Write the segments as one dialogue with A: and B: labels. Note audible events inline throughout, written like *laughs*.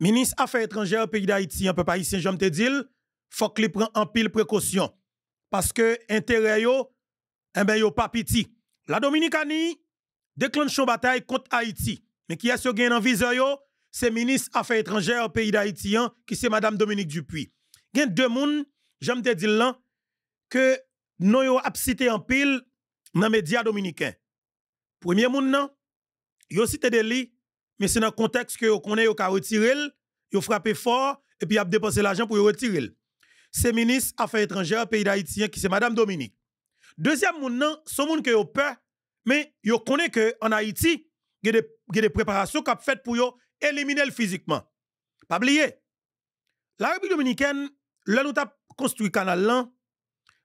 A: ministre Affaires étrangères pays d'Haïti, un peu pas ici, j'aime te dire, faut qu'il prenne en pile précaution. Parce que intérêt yo, eh ben yo pas petit. La Dominicanie déclenche une bataille contre Haïti. Mais qui est-ce qui a en viseur yo? C'est ministre Affaires étrangères pays d'Haïti, hein, qui c'est Madame Dominique Dupuis. Il y a deux personnes, j'aime te dire là, que nous yo cité en pile dans les médias dominicains. Premier moun nan, yo cité de mais c'est dans le contexte que vous connaissez, vous retiré, vous frappé fort, et puis vous dépensé l'argent pour retirer. C'est ministre Affaires étrangères, pays d'Haïtien, qui c'est Madame Dominique. Deuxième monde, c'est monde que peur, mais vous connaissez qu'en Haïti, il y a des préparations qui sont faites pour éliminer physiquement. Pas oublier. La République dominicaine, là, nous avons construit le canal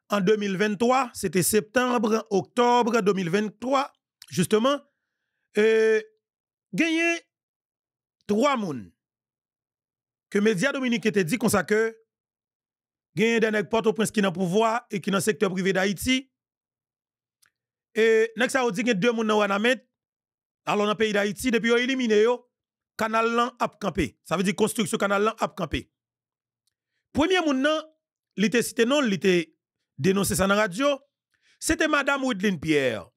A: en 2023, c'était septembre, octobre 2023, justement, et euh, Gagné trois mouns que Média Dominique te dit comme ça que gagné des nèg au prince qui dans pouvoir et qui dans secteur privé d'Haïti. Et nèg ça dit deux moun dans Wanamet alors dans pays d'Haïti depuis ont éliminé yo canal lan ap campé. Ça veut dire construction canal lan ap campé. Premier moun nan li te cité non li te dénoncé ça dans radio, c'était madame Woodline Pierre.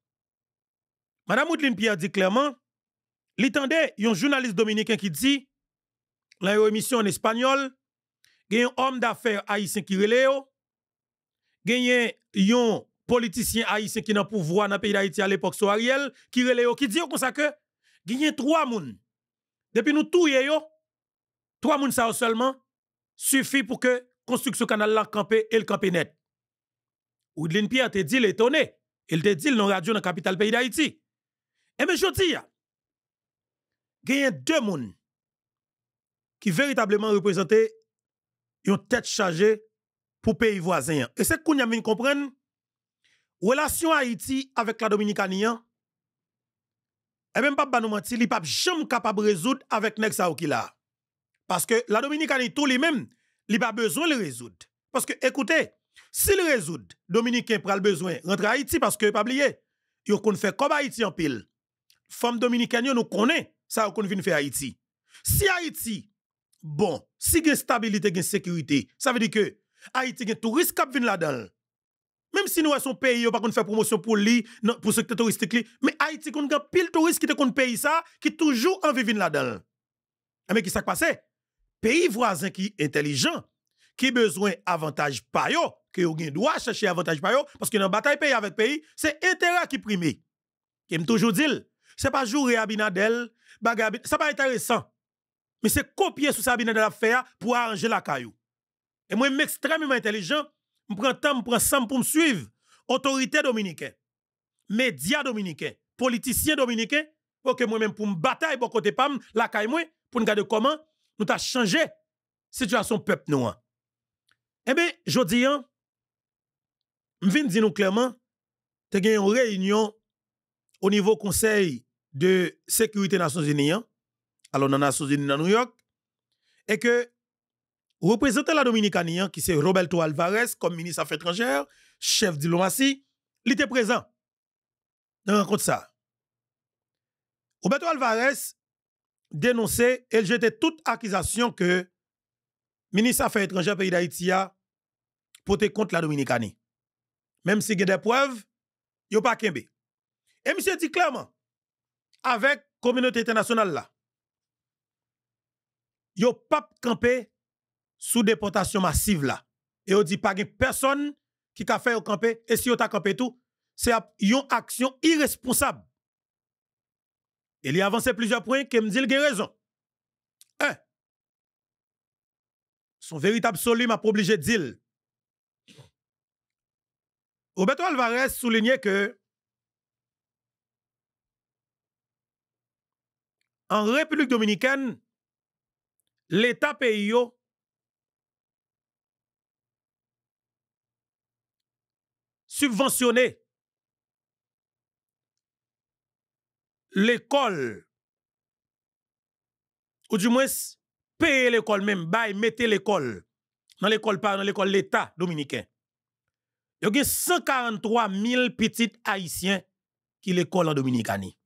A: Madame Woodline Pierre dit clairement L'étendait, un journaliste dominicain qui dit, dans une émission en espagnol, il y a un homme d'affaires haïtien qui relève, il y a un politicien haïtien qui n'a pouvoir dans le pays d'Haïti à l'époque, so Ariel, qui qui dit comme ça que, il y a trois personnes. Depuis nous tout, trois personnes seulement, suffit pour que construction canal là et le campé net. Oudlin Pierre te dit étonné. Il te dit non radio dans la capitale pays d'Haïti. Et eh mais je dis, gagne deux personnes qui véritablement représentent une tête chargée pour pays voisin Et c'est qu'on a comprendre relation Haïti avec la Dominicanie, et même pas nous mentir, il pas jamais capable de résoudre avec qui ou là. Parce que la Dominicanie tout le même, il pas besoin de résoudre. Parce que écoutez, s'il résout, Dominicain le besoin rentrer à Haïti parce que pas oublier, yo kon fait comme Haïti en pile. Femme dominicaine nous connaît ça qu'on vient faire Haïti. Si Haïti, bon, si une stabilité, une sécurité, ça veut dire que Haïti a touristes qui viennent là-dedans. Même si nous sommes pays, on ne de promotion pour lui, pour secteur touristique, mais Haïti, on a pile touristes qui te pays ça, qui toujours envie venir là-dedans. Ah, mais qui s'est passé? Pays voisin qui intelligent, qui besoin avantage par qui que gen droit chercher avantage parce que dans bataille pays avec pays, c'est intérêt qui prime. Qui me toujours dit, c'est pas jouer binadel ça Ça pas intéressant. Mais c'est copier sous Sabine de l'affaire pour arranger la caillou. Et moi, je suis extrêmement intelligent. Je prends temps, je prends temps pour me suivre. Autorité dominicaine, médias dominicains, politiciens dominicains, pour que moi-même, pour me battre pour côté la caillou, pour nous garder comment nous avons changé la situation peuple noir. Hein. Eh bien, je dis, hein, je viens dire clairement, tu as une réunion au niveau conseil de sécurité Nations Unies, hein. alors dans Nations Unies à New York, et que représentant la Dominicanie, hein, qui c'est Roberto Alvarez, comme ministre des Affaires étrangères, chef de diplomatie, il était présent dans rencontre ça. Roberto Alvarez dénonçait et jetait toute accusation que ministre des Affaires étrangères pays d'Haïti a porté contre la Dominicanie. Même si il y a des preuves, il n'y a pas qu'un Et monsieur dit clairement, avec communauté internationale là. Yo pas campé sous déportation massive là. Et on dit pas personne qui a fait camper et si on t'a campé tout, c'est une action irresponsable. Il y a avancé plusieurs points qui me dit raison. son véritable absolu m'a obligé de dire. Roberto Alvarez soulignait que en République dominicaine, l'État pays subventionné l'école, ou du moins payer l'école même, bail, mettez l'école, dans l'école, pas dans l'école, l'État dominicain. Il y a 143 000 petits haïtiens qui l'école en Dominicanie.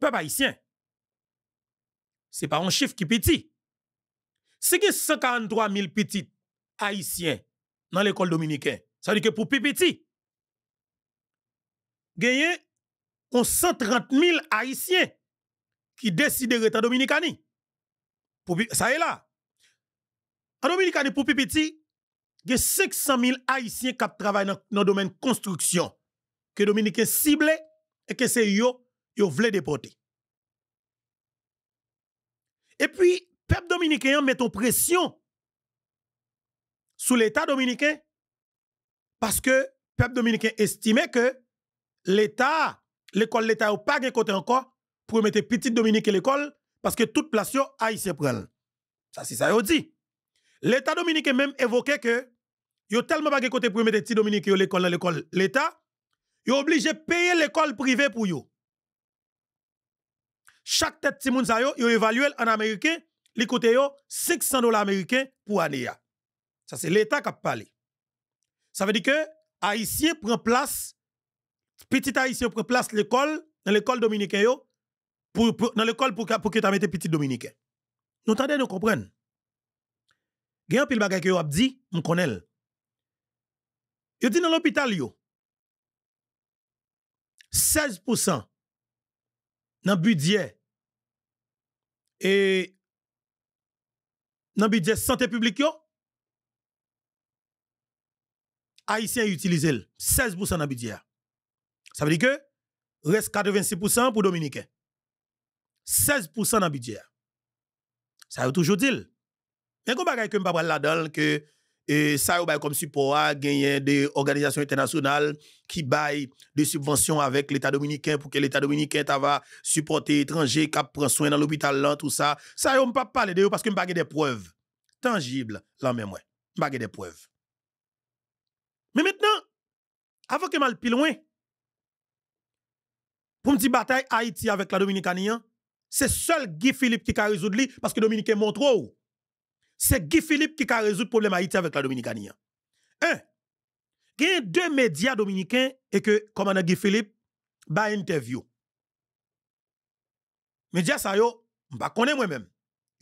A: Peuple haïtien n'est pas un chiffre qui petit. Si y 143 000 petits haïtiens dans l'école dominicaine, ça veut dire que pour petit, il y 130 000 haïtiens qui décident de en Dominicanie. ça est là. En Dominicanie, pour petit, il y a 500 000 haïtiens qui travaillent dans le domaine construction, que Dominique cible et que c'est eux qui veulent déporter. Et puis, peuple dominicain met en pression sur l'État dominicain parce que peuple dominicain estimait que l'État, l'école l'État n'a pas de côté encore pour mettre petit Dominique à l'école parce que toute place ici prend. Ça, c'est ça, dit. L'État dominicain même évoquait que yo tellement pas de côté pour mettre petit Dominique à l'école, l'école l'État, yo obligé de payer l'école privée pour yo chaque tête de moun sa yo, évalué en américain, li kote yo 500 dollars américains pour année Ça c'est l'état qui a parlé. Ça veut dire que haïtien prend place petit haïtien prend place l'école dans l'école dominicaine pour, dans l'école pour pour que ta mette petit dominicain. Nous t'attendons nous comprendre. Gen pile bagay que yo a dit, Nous dit dans l'hôpital 16% dans le budget et dans le budget santé publique, Haïtiens utilisent 16% dans le budget. Ça veut dire que reste 86% pour Dominicains. 16% dans le budget. Ça veut toujours dire. Mais comment est que je ne pas là que et ça, il y comme support à des organisations internationales qui baillent des subventions avec l'État dominicain pour que l'État dominicain va supporter étrangers qui prend soin dans l'hôpital, là, tout ça. Ça, on ne pas parler de parce que je pas des preuves tangibles, là, même, pas Je des preuves. Mais maintenant, avant que mal plus loin, pour me dire bataille Haïti avec la Dominicanie, hein, c'est seul Guy Philippe qui a résolu parce que Dominicain montre où c'est Guy Philippe qui a résolu le problème Haïti avec la Dominicanie. Hein. Un, il y a deux médias dominicains et que commandant Guy Philippe ba interview. médias, ça yo, ne connais moi-même.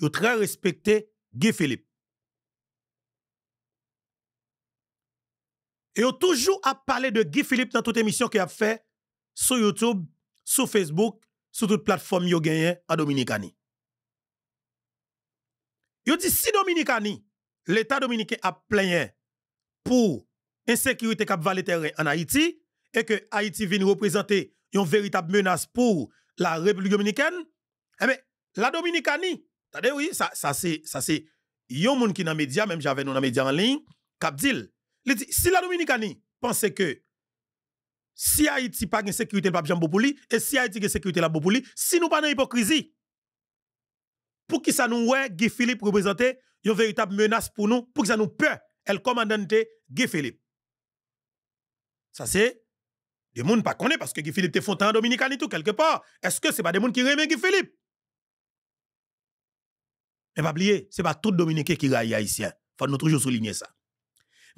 A: ont très respecté Guy Philippe. Et ont toujours à parler de Guy Philippe dans toute émissions qu'il a fait sur YouTube, sur Facebook, sur toute plateforme yo gagné en Dominicanie. Yo dit si Dominicani, l'État dominicain a plein pour insécurité cap terrain en Haïti et que Haïti vient représenter une véritable menace pour la République dominicaine, eh bien, la Dominicani, oui, ça ça c'est ça c'est yon moun qui nan média même j'avais nous dans média en ligne cap dit si la Dominicani pense que si Haïti pas de sécurité, le Jean li et si Haïti a sécurité, la Bopouli, si nous pas dans hypocrisie, pour qui ça nous ouais Guy Philippe représente une véritable menace pour nous pour que ça nous peur elle commandante Guy Philippe ça c'est des gens pas parce que Guy Philippe te font en dominicain et tout quelque part est-ce que c'est pas des gens qui remet Guy Philippe mais pas oublier c'est pas tout dominicain qui raille haïtien faut nous toujours souligner ça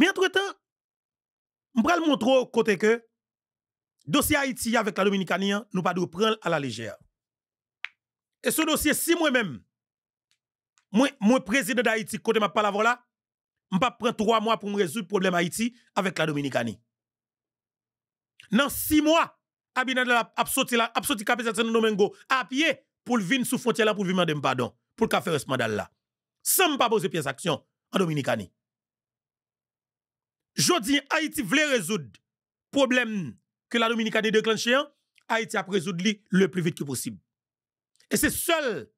A: mais entre-temps je va le montrer côté que dossier Haïti avec la Dominicanie, nous pas de prendre à la légère. Et ce dossier, si moi-même, moi, moi président d'Haïti, côté ma palavra, là, je pas prendre trois mois pour me résoudre le problème Haïti avec la Dominicanie. Dans six mois, Abinad a sorti la, sorti de de Domingo à pied pour venir sous frontière là pour venir demander pardon, pour le faire ce mandat là. Sans pas poser pièce action en Dominicanie. Jodi, Haïti voulait résoudre problème que la Dominicanie déclenché, Haïti a résoudre le plus vite que possible. Et c'est seul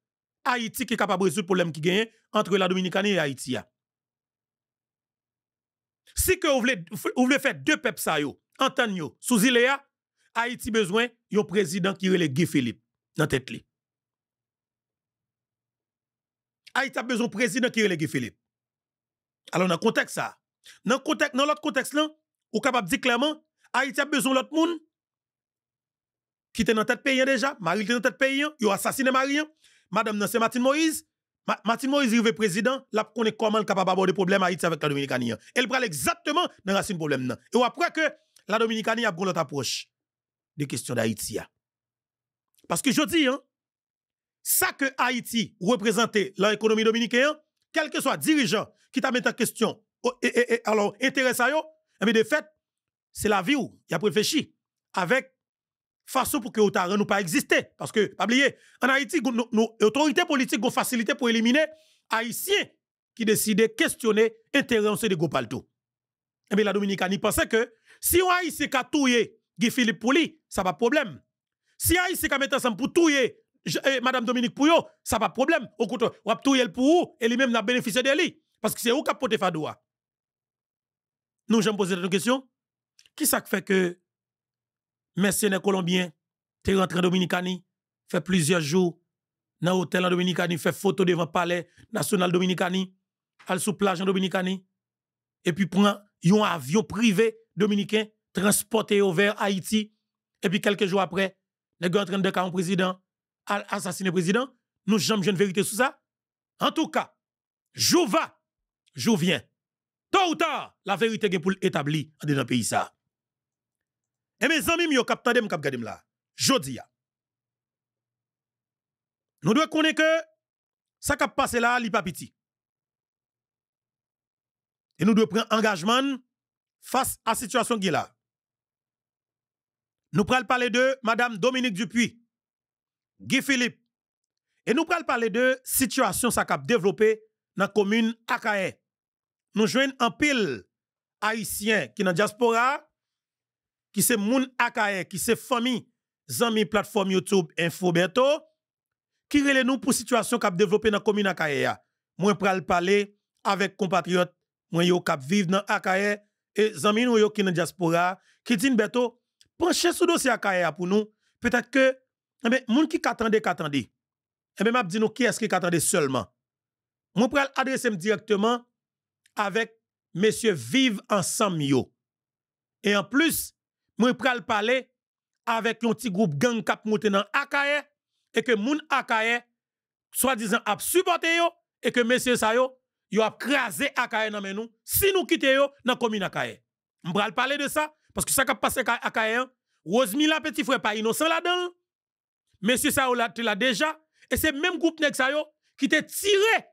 A: Haïti qui est capable de résoudre le problème qui gagne entre la Dominicane et Haïti. Si que vous voulez, voulez faire deux peps, Antonio yo, Haïti sous Ilea, Haïti besoin un président qui le Guy Philippe dans tête Haïti a besoin président qui le Guy Philippe. Alors dans contexte ça, dans contexte dans l'autre contexte là, ou capable de dire clairement, Haïti a besoin l'autre monde qui était dans tête pays déjà, Marie était dans tête pays, a assassiné Marie, madame, c'est Martine Moïse. Ma, Moïse, il veut président, là, qu'on est comment capable d'aborder problème Haïti avec la Dominicanie. Elle parle exactement dans la racine problème. Et après que la Dominicanie a pris notre approche des questions d'Haïti. Parce que je dis, hein, ça que Haïti représente l'économie dominicaine, quel que soit dirigeant qui t'a mis en question, oh, et, et, et, alors, intéressant, mais eh de fait, c'est la vie où il a réfléchi avec façon pour que Otaran ne pas exister. Parce que, pas oublier, en Haïti, nos, autorités politiques ont facilité pour éliminer Haïtiens qui décidaient de questionner l'intérêt de Gopalto. Et eh bien, la Dominicanie pensait que si on Haïtien qui a touillé Guy Philippe Pouli, ça pas problème. Si Haïtien ici qu'à mettre ensemble pour touiller eh, Madame Dominique Pouyo, ça pas problème. Au contraire, on a le pour où? et lui-même n'a bénéficié de lui. Parce que c'est où qui a porté Fadoua. Nous, j'aime poser la question. Qui ça fait que mercenaires colombiens, t'es rentré en Dominicanie, fait plusieurs jours dans l'hôtel en Dominicanie, fait photo devant le palais national Dominicanie, al sous plage en Dominicani. et puis prend un avion privé dominicain, transporté vers Haïti, et puis quelques jours après, les gars en train de un président, assassiner président, nous jamais une vérité sur ça. En tout cas, jour va, jour vient. Tôt ou tard, la vérité est pour établir dans le pays ça. Et mes amis, yo kap tande m kap gade m la. Jodi Nous devons connaître que qui a passé là, li pas Et nous devons prendre engagement face à la situation qui est là. Nous prenons parler de Madame Dominique Dupuis, Guy Philippe. Et nous prenons parler de situation qui a développée dans la commune Akaye. Nous jouons un pile haïtien qui est dans la diaspora qui c'est moun Akaye, qui c'est famille, zami plateforme YouTube InfoBeto, qui relè nous pour situation a développé dans commune Akaye. Moi pral parler avec compatriotes moi yo kap vivre dans Akaye et zami nou yo qui dans diaspora qui dit Beto, penchez sur dossier Akaye pour nous, peut-être que eh ben moun qui attendait, qu'attendait. Eh ben m'a dit qui est-ce qui attendait seulement. Moi pral adresser directement avec messieurs Vive ensemble yo. Et en plus, moi pral parler avec un petit groupe gang cap monté dans Akaye et que moun Akaye soi-disant a supporté yo et que messieurs Sayo yo a crasé Akaye dans nous si nous quittons yo dans commune Je pral parler de ça parce que ça qui passé Akaye Rosemila petit frère pas innocent là-dedans. Monsieur Sayo là tu l'as déjà et c'est même groupe nèg ça yo qui t'est tiré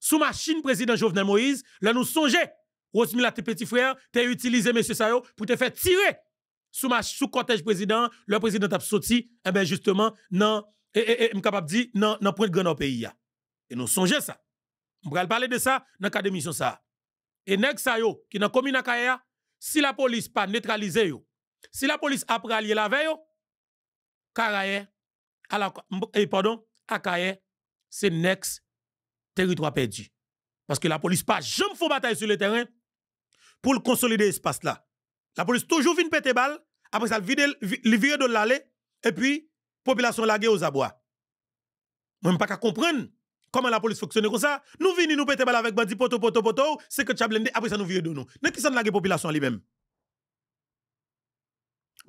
A: sous machine président Jovenel Moïse, là nous songe Rosemila petit frère, t'es utilisé monsieur Sayo pour te faire tirer sous ma sous cortège président, le président a sorti, eh ben justement, non, et, eh, et, eh, eh, capable dire, non, non, point de grand pays. Et nous songez ça. On va parler de ça dans le cas ça. Et nèg sa yo, qui dans commune Akaya, si la police pas neutralisé yo, si la police a pralié la veille yo, Karaye, pardon, Akaya, c'est next territoire perdu. Parce que la police pas jamais fait bataille sur le terrain pour consolider espace là. La police toujours vient péter balle après ça, le virer de l'allée. Et puis, population laguée aux abois. Moi, je ne pas comprendre comment la police fonctionne comme ça. Nous venons nous péter avec Bandit poto poto poto. C'est que tu Après ça, nous virer de nous. Nous qui sommes la population lui-même.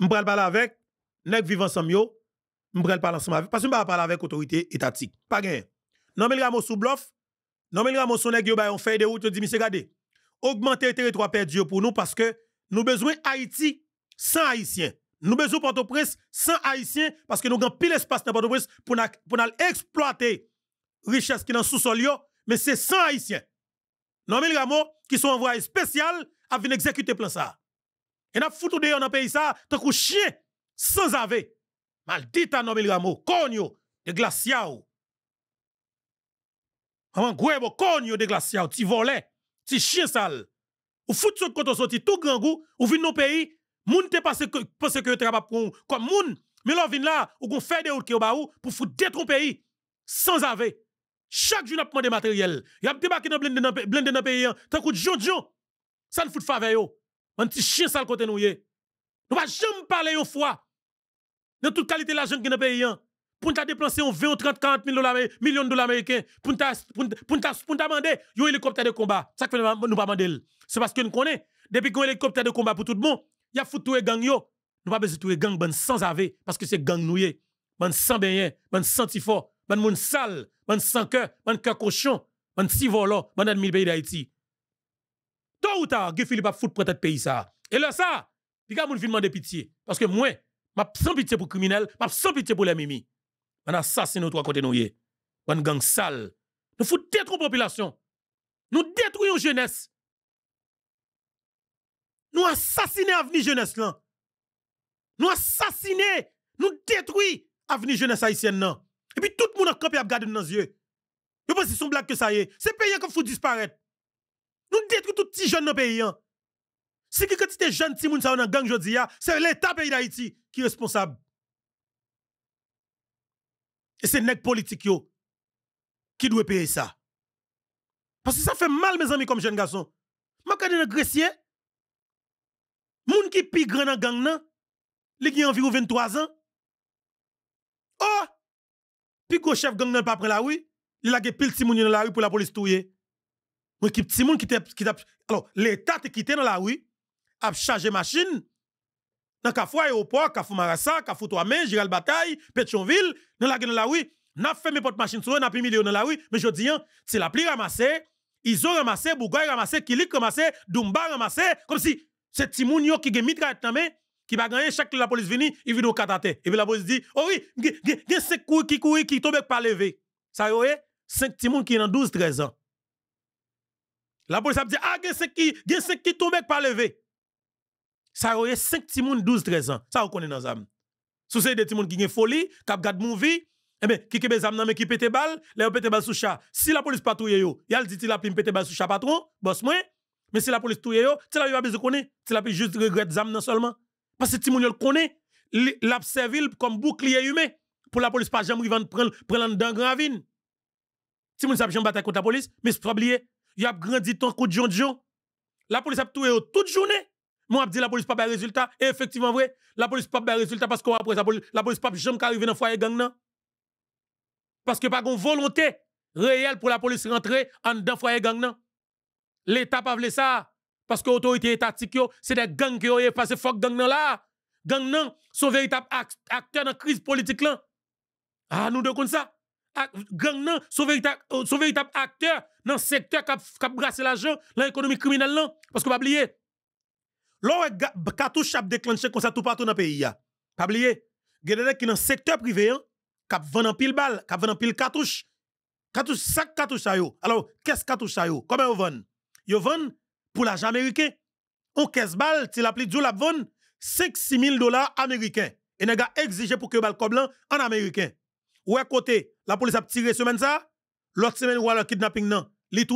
A: Je parle avec. Nous vivons ensemble. Je parle ensemble Parce que je parle avec l'autorité étatique. Pas gain. Non, mais le sous bluff. Non, mais le son nègre, bah, on fait des routes. Je dis, monsieur, regardez. Augmenter le territoire perdu pour nous parce que nous besoin Haïti sans Haïtiens. Nous besoin Port-au-Prince sans Haïtiens parce que nous avons pile espace dans Port-au-Prince pour nous pour exploiter richesse qui dans sous-sol mais c'est sans Haïtiens. Non, Ramo qui sont envoyés spécial à venir exécuter plan ça. Et n'a foutu de dans pays ça tant que chien sans dit à Nomil Ramo, conio de glaciao. Maman gwebo conio de glaciao, ti volet, ti chien sale. Ou fout sur côté sorti tout grand goût, ou vin nos pays Moun te pensent que parce que pour comme moun, mais l'on viennent là ou gon fait des routes pour foutre détruire pays sans ave. Chaque jour n'a des de matériel. Y a débarqué dans blende dans dans pays hein. tant que John Ça ne fout faveur yo. Un petit chien sale côté nous yé. Nous pas jamais parler une fois. Dans toute qualité l'argent qui dans pays hein. pour nous dépenser 20 30 40 dollars millions de dollars américains pour nous pour pour demander un hélicoptère de combat. Ça que nous pas demander. C'est parce que nous connaissons depuis qu'on hélicoptère de combat pour tout le monde y a foutu les gangs yo. Nous pas besoin de gang sans ave parce que c'est gang noué, ben sans bien, ben sans tifo, ben moun sale, ben sans cœur, ben cœur cochon, ben si volant, ben le pays d'Haïti. Tôt ou tard, Guy Philippe a foutu pour tête pays ça. Et là ça, les gars moun de pitié parce que moi, m'a sans pitié pour criminel, m'a sans pitié pour les mimi. On assassiné nos trois côtés noué. Ben gang sale. Nous foutons tête population. Nous détruisons jeunesse nous assassiner avenir jeunesse là. Nous assassiner, nous détruire avenir jeunesse haïtienne là. Et puis tout le monde a campé à garder dans les yeux. Je pense que c'est une blague que ça y est. C'est pays qui faut disparaître. Nous détruisons tous les jeunes dans le pays. Hein. Si qui quantité jeune petit monde ça dans gang hein, c'est l'état pays d'Haïti qui est responsable. Et c'est les politique yo qui doit payer ça. Parce que ça fait mal mes amis comme jeune garçon. Moi quand un Grecier Moun qui pi grand dans gang nan, li ki environ 23 ans. Oh! Puis gros chef gang nan pas prendre la rue, il a pile petit moun dans la rue pour la police touye. Moun ki petit moun qui qui alors l'état te quitté dans la rue, a chargé machine dans Kafou aéroport, Kafou Marassa, Kafou même Giral Bataille, Pétionville, dans la dans la rue, n'a fait mes machine sur, n'a pris millions dans la rue, mais je dis hein, c'est la pli ramassé, ils ont ramassé, Bougaï ramassé, Kilik ramassé, Dumba ramassé, comme si c'est Timoun yo qui gen mitraille dans main, qui va gagner chaque la police vini, il vient au catate. Et puis la police dit, oh oui, il y a 5 qui courent qui tombé pas levé. Ça y est, 5 Timoun qui ont 12, 13 ans. La police a dit, ah, il y a 5 qui tombé pas levé. Ça y est, 5 Timoun 12, 13 ans. Ça, on connaît dans l'âme. Sous c'est des Timoun qui gen folie, qui regardent movie, eh bien, qui kebe zam nan qui ki pete bal, le yo pete bal sous chat. Si la police patrouille yo, yal dit il a pim pete bal sous chat patron, boss moi, mais c'est la police tout c'est la pas besoin de connaître, c'est la juste regrette zam non seulement. Parce que si le connaît, l'a comme bouclier humain pour la police pas jamais de prendre prendre dans gravine. Si moun sa jamais bataille contre la police, mais c'est pas oublier, il a grandi ton coup de John La police a tout toute journée. Moi, je dis la police pas de résultat. Et effectivement, vrai, la police pas de résultat parce qu'on après la police, la police pas jamais arriver dans foyer gang non. Parce que pas une volonté réelle pour la police rentrer en dans foyer gang non l'État pas voulu ça. Parce que l'autorité étatique, c'est des gangs qui ont passé fuck gang là. Gang non, sont véritables acteurs dans la crise politique là. Ah, nous deux comme ça. Ah, gang non, sont véritables euh, acteurs dans le secteur qui a brassé l'argent dans l'économie criminelle là. Parce que pas oublier. L'on cartouche a déclenché comme ça tout partout dans le pays. Pas oublier. Il y a qui dans secteur privé, hein, qui vendu en pile balle, qui vendu en pile cartouche. Cartouche, sac cartouche ça yo. Alors, qu'est-ce cartouche ça yo? Comment on vend? yo pour l'argent américain. On 15 balles, il a pris du la 5 6 000 dollars américains. Et n'a exigé pour que bal blanc en américain. Ouais côté, la police a tiré semaine ça, l'autre semaine ou alors kidnapping non, li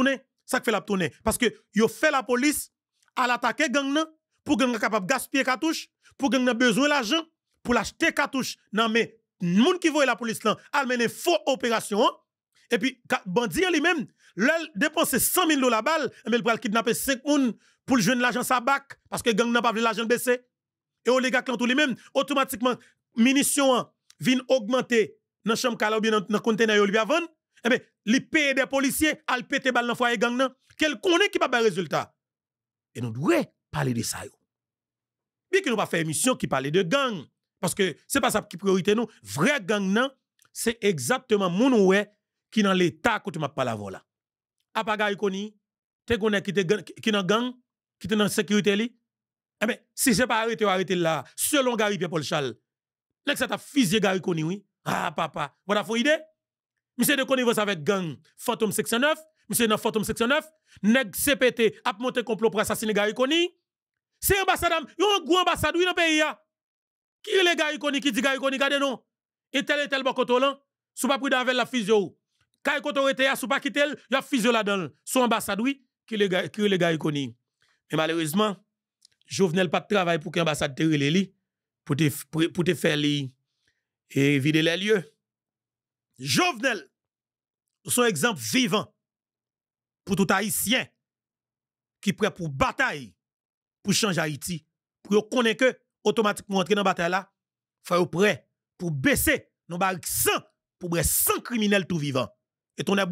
A: ça fait la tournée. parce que yo fait la police à l'attaquer gang nan pour gang capable gaspiller cartouche, pour gang nan besoin l'argent pour l'acheter cartouche. Non mais gens qui voit la police là, a mené faux opération. Hein. Et puis, bandit lui-même, l'a dépensé 100 000 dollars balle, mais il va kidnapper 5 personnes pour jouer l'argent sa bac, parce que gang n'a pas l'argent baisser. Et au les gars, tout lui-même, automatiquement, munitions viennent augmenter dans la chambre ou bien dans le conteneur lui avant. Eh bien, il paye des policiers, al pété balle dans foyer gang, quel connaît qui pas de résultat. Et nous devons parler de ça. Bien que nous pas faire émission qui parle de gang, parce que c'est pas ça qui priorité nous, vrai gang, c'est exactement mon ouais qui dans l'état côté m'a pas la vola. Apagay koni, te gonne qui te qui dans gang, qui te dans sécurité li. Eh ben, si c'est pas arrêté ou arrêté là, selon Gary Pierre Paul Charles, que ça t'a fusillé Gary koni oui. Ah papa, voilà faut idée. Monsieur de connivence avec gang Phantom 69 monsieur dans Phantom que nek CPT a monté complot pour assassiner Gary koni. C'est ambassade, un gros ambassadeur dans le pays Qui est le Gary koni qui dit Gary koni gardez non. Et tel et tel bon kotolan, sous pas pris avec la fusion. Kay koto rete ya sou pa kitel, yo fizyo la dan. Son ambassade, oui, ki le gars le gars Mais malheureusement, Jovenel pas de travail pour que l'ambassade te li, pour te, pour te faire li, et vider les lieux. Jovenel, son exemple vivant pour tout Haïtien qui prêt pour bataille, pour changer Haïti, pour connaître que automatiquement entrer dans la bataille là, faut prêt pour baisser nos barriques sans pour 100 criminels tout vivants. Et ton a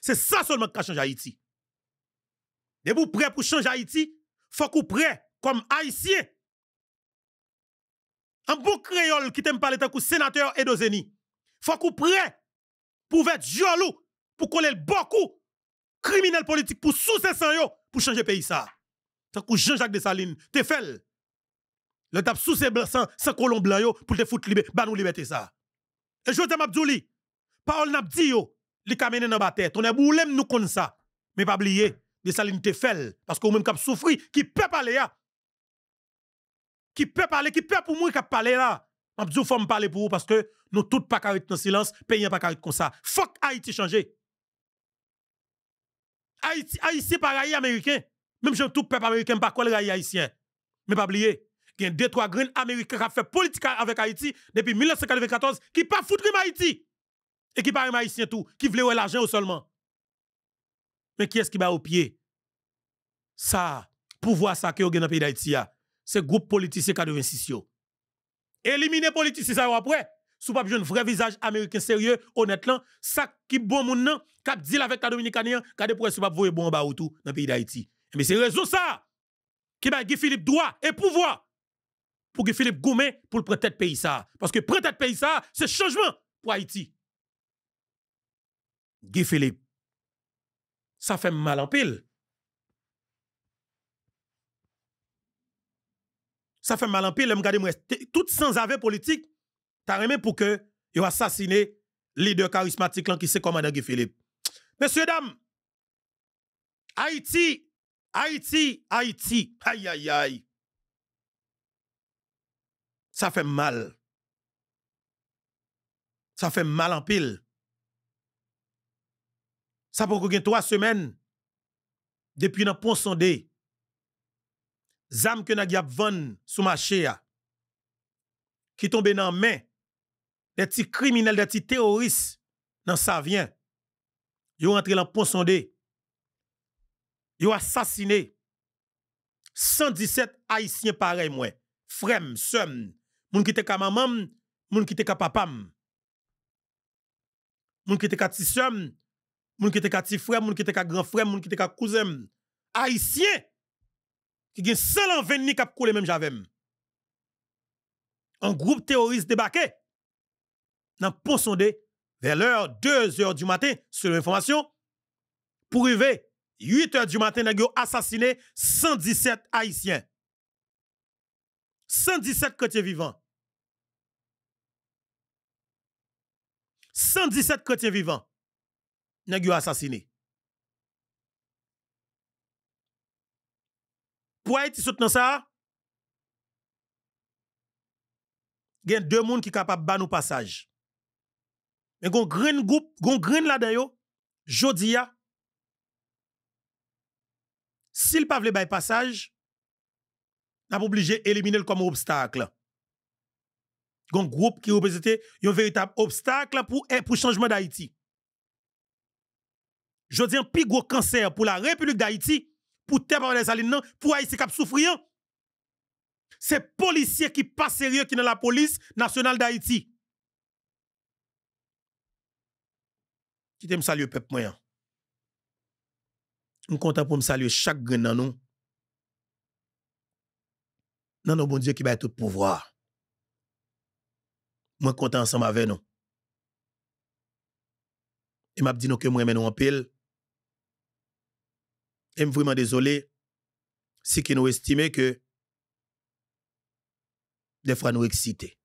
A: c'est ça seulement qui a changé Haïti. Et vous prêt pour changer Haïti, faut qu'on prêt comme haïtien. Un bon créole qui t'aime parler tant que sénateur Edozeni. Faut qu'on prêt pour être jaloux, pour coller beaucoup criminels politiques pour sous ces yo pour changer pays ça. Tant que Jean-Jacques Dessalines, t'es fait. Le tap sous ses blancs sans colon blanc yo pour te foutre libé, bah liberté ça. Et je te m'abdouli, parole n'a dit li ka menen nan bataille. Ton nous kon ça. Mais pas oublier, de salines te fèl, parce que vous même k'ap souffri qui peut parler là. Hein. Qui peut parler, qui peut pour moi k'ap parler là. M'a dit faut parler pour vous parce que nous tout pas carré dans silence, pays pas carré comme ça. Fuck Haïti change. Haïti Haïti pays américain. Même j'aime tout peuple américain pas quoi haïtien. Mais pas oublier, il y a deux trois grands américains qui ont fait politique avec Haïti depuis 1994 qui pas foutre Haïti et qui parle haïtien tout, qui veut l'argent seulement. Mais qui est-ce qui va au pied? Ça, pouvoir ça que dans le pays d'Haïti, c'est groupe politicien 86 yo. Éliminer politicien ça après, sous pas un vrai visage américain sérieux, honnêtement, ça qui bon moun nan, kap deal avec ta dominicanien, kade pour sou pas voye bon ba ou tout dans le pays d'Haïti. Mais c'est raison ça qui bat Philippe droit et pouvoir pour que Philippe Goumé pour le prendre pays ça parce que prendre pays ça c'est changement pour Haïti. Guy Philippe, ça fait mal en pile. Ça fait mal en pile, tout sans avis politique, t'as remis pour que vous assassiné leader charismatique qui se commandé Guy Philippe. Messieurs dames, Haïti, Haïti, Haïti, aïe aïe aïe. Ça fait mal. Ça fait mal en pile. Ça pour que trois semaines depuis dans pont sondé. Zam que n'a gap van sous marché qui tombe dans main des petits criminels, des petits terroristes dans ça vient. Ils rentré dans pont sondé. Ils assassiné 117 haïtiens pareil moi, frèm, sœm, moun qui était ka maman, moun qui était ka papam. Moun qui était ka tissom, moun qui était ka petit frère, moun qui était ka grand frère, moun qui était ka cousin. Haïtien qui gen 120 ni kap koule même javem. Un groupe terroriste débarqué dans pont vers l'heure 2 h du matin selon l'information pour arriver 8 h du matin à yo assassiné 117 haïtiens. 117 chrétiens vivants. 117 chrétiens vivants nèg yo assassiné. Pour Haïti soutenant ça, il y a deux monde qui capable ba nous passage. Mais gon green groupe, gon green là-dedans yo, ne s'il pas vle bay passage, n'a obligé éliminer comme obstacle. Gon groupe qui représente un véritable obstacle pour eh, pour changement d'Haïti je dis un plus gros cancer pour la République d'Haïti, pour terre par les pour Haïti qui souffrir. C'est policiers qui pas sérieux qui dans la police nationale d'Haïti. Qui te saluer peuple moyen. Je suis content pour me saluer chaque grain dans nous. bon Dieu qui baille tout pouvoir. Je suis content ensemble avec nous. Et m'a dit que que moi nous en pile et vraiment désolé si qui nous estime que des fois nous exciter.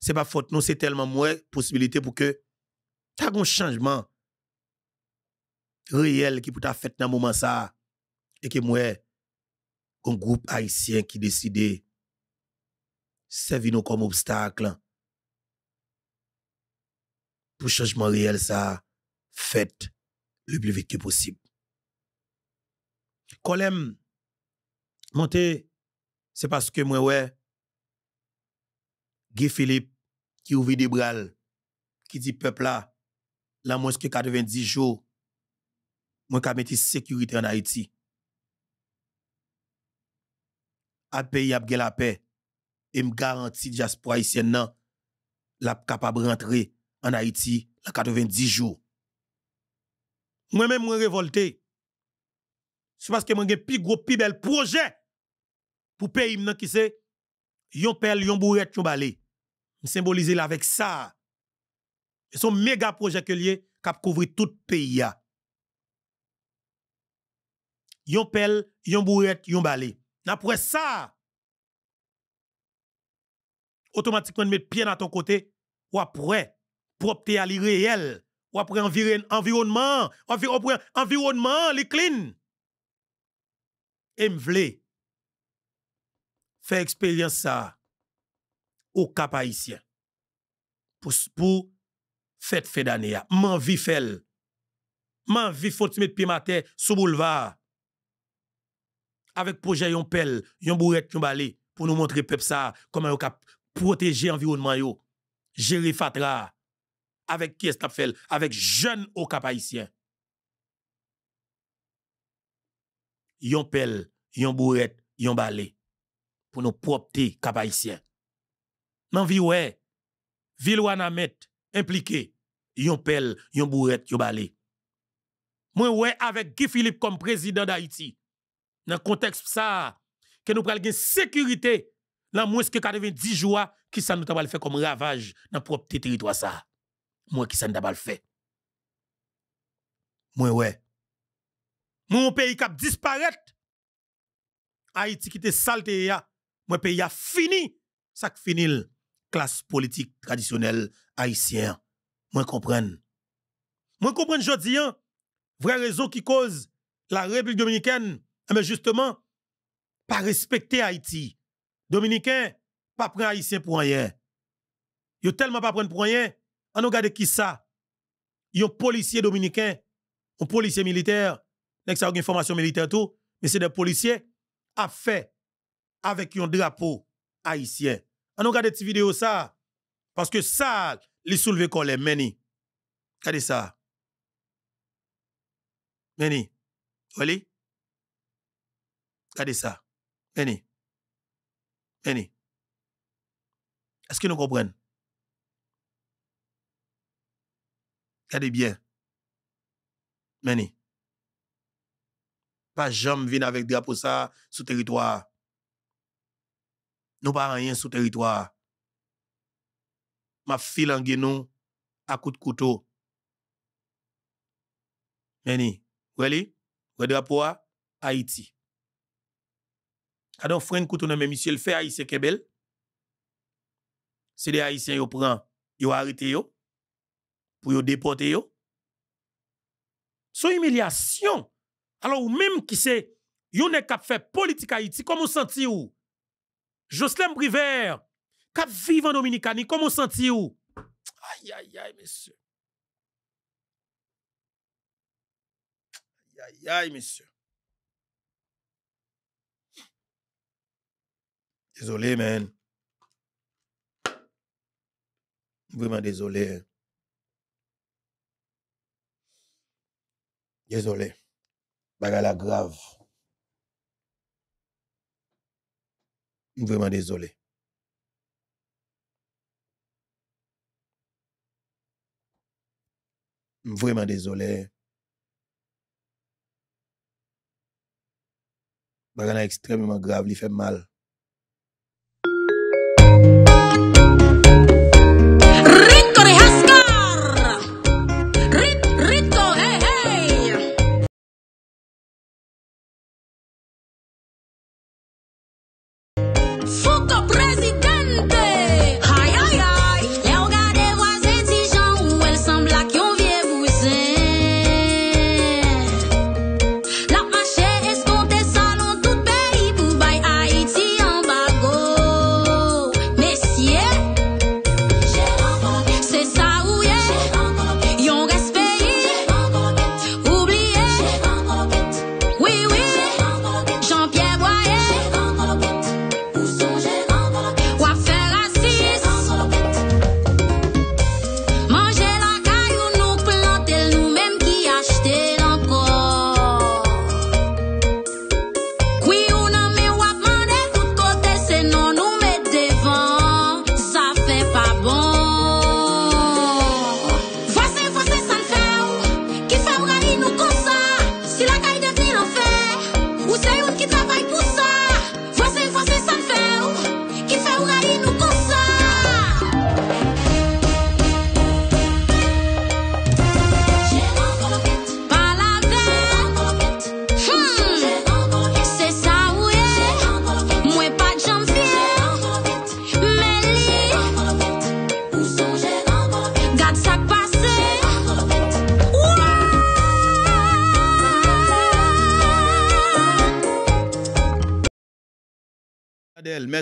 A: C'est pas faute, nous c'est tellement moins possibilité pour que tu un changement réel qui peut fait dans moment ça et que moi un groupe haïtien qui décidait servir nous comme obstacle pour changement réel ça fait le plus vite que possible. Kolem, monter, c'est parce que moi, ouais, Guy Philippe, qui ouvre des bras, qui dit peuple là, la moins que 90 jours, moi, qui mettre sécurité en Haïti. Je pays, à la paix. Et me garantit, diaspora haïtienne, la capable de rentrer en Haïti en 90 jours. Moi-même, je suis révolté. C'est parce que j'ai plus gros, plus bel projet pour pays qui c'est yon pel, yon bourrette, yon balé. Symboliser là avec ça. C'est son méga projet que lié tout couvrir tout pays ya. Yon pel, yon bourrette, yon balé. Après ça, automatiquement mettre pied à ton côté ou après propre à l'irréel ou après environnement, environnement, les clean. Et m'vle faire expérience ça au cap haïtien pour, faire fête fête d'année. M'envie faire. M'envie faut mettre pied matin sur boulevard avec projet yon pel, yon bourrette, yon Balé, pour nous montrer peuple ça, comment yon cap protéger l'environnement yo, gérer fatra, avec qui est-ce fait Avec jeunes au cap haïtien. Yon pel, yon bourette, yon balé, Pour nos propres cap haïtien. Nan vi ouais, ville Wanamet impliqué, yon pel, yon bourette, yon balé. Moi ouais avec Guy Philippe comme président d'Haïti. Dans le contexte ça, que nous prenons sécurité dans moins que 90 jours qui ça nous va faire comme ravage dans propre territoire ça. Moi qui s'en dabal ouais. Mon pays Mon pays peyi kap disparet. Haïti te salte ya. Mon pays a fini. Sak finil. classe politique traditionnelle haïtienne. Moi comprenne. Moi comprenne, jodi dis, vrai raison qui cause la République dominicaine. Eh Mais ben, justement. pas respecter Haïti. Dominicain pas pren Haïtien rien. anyen. Yo tellement pas pren pour rien. On regarde qui ça. un policier dominicain, un policier militaire, ça une formation militaire tout, mais c'est des policiers à fait avec un drapeau haïtien. On regarde cette vidéo ça parce que ça les soulevé les meni. Regardez ça. Meni. allez, Regardez ça. Meni. Meni. Est-ce que nous comprenons Regardez bien. Meni. Pas jamais venir avec drapeau ça sur territoire. Nous pas rien sur territoire. Ma fille en guenon à coup de couteau. Meni. Really? Le drapeau à Haïti. Adon ah, de couteau dans mes monsieur le fait Haïti Kebel. C'est des haïtiens yo prend, yo arrêté yo pour déporter yo. Son humiliation. Alors ou même qui c'est yon ne kap fait politique Haïti comment senti ou? Jocelyn Privert kap vivant en Dominicani comment senti ou? Aïe aïe aïe monsieur. Aïe aïe aïe monsieur. Désolé man. Vraiment désolé. Désolé. grave. grave. Vraiment désolé. Vraiment désolé. Bagala extrêmement grave, il fait mal.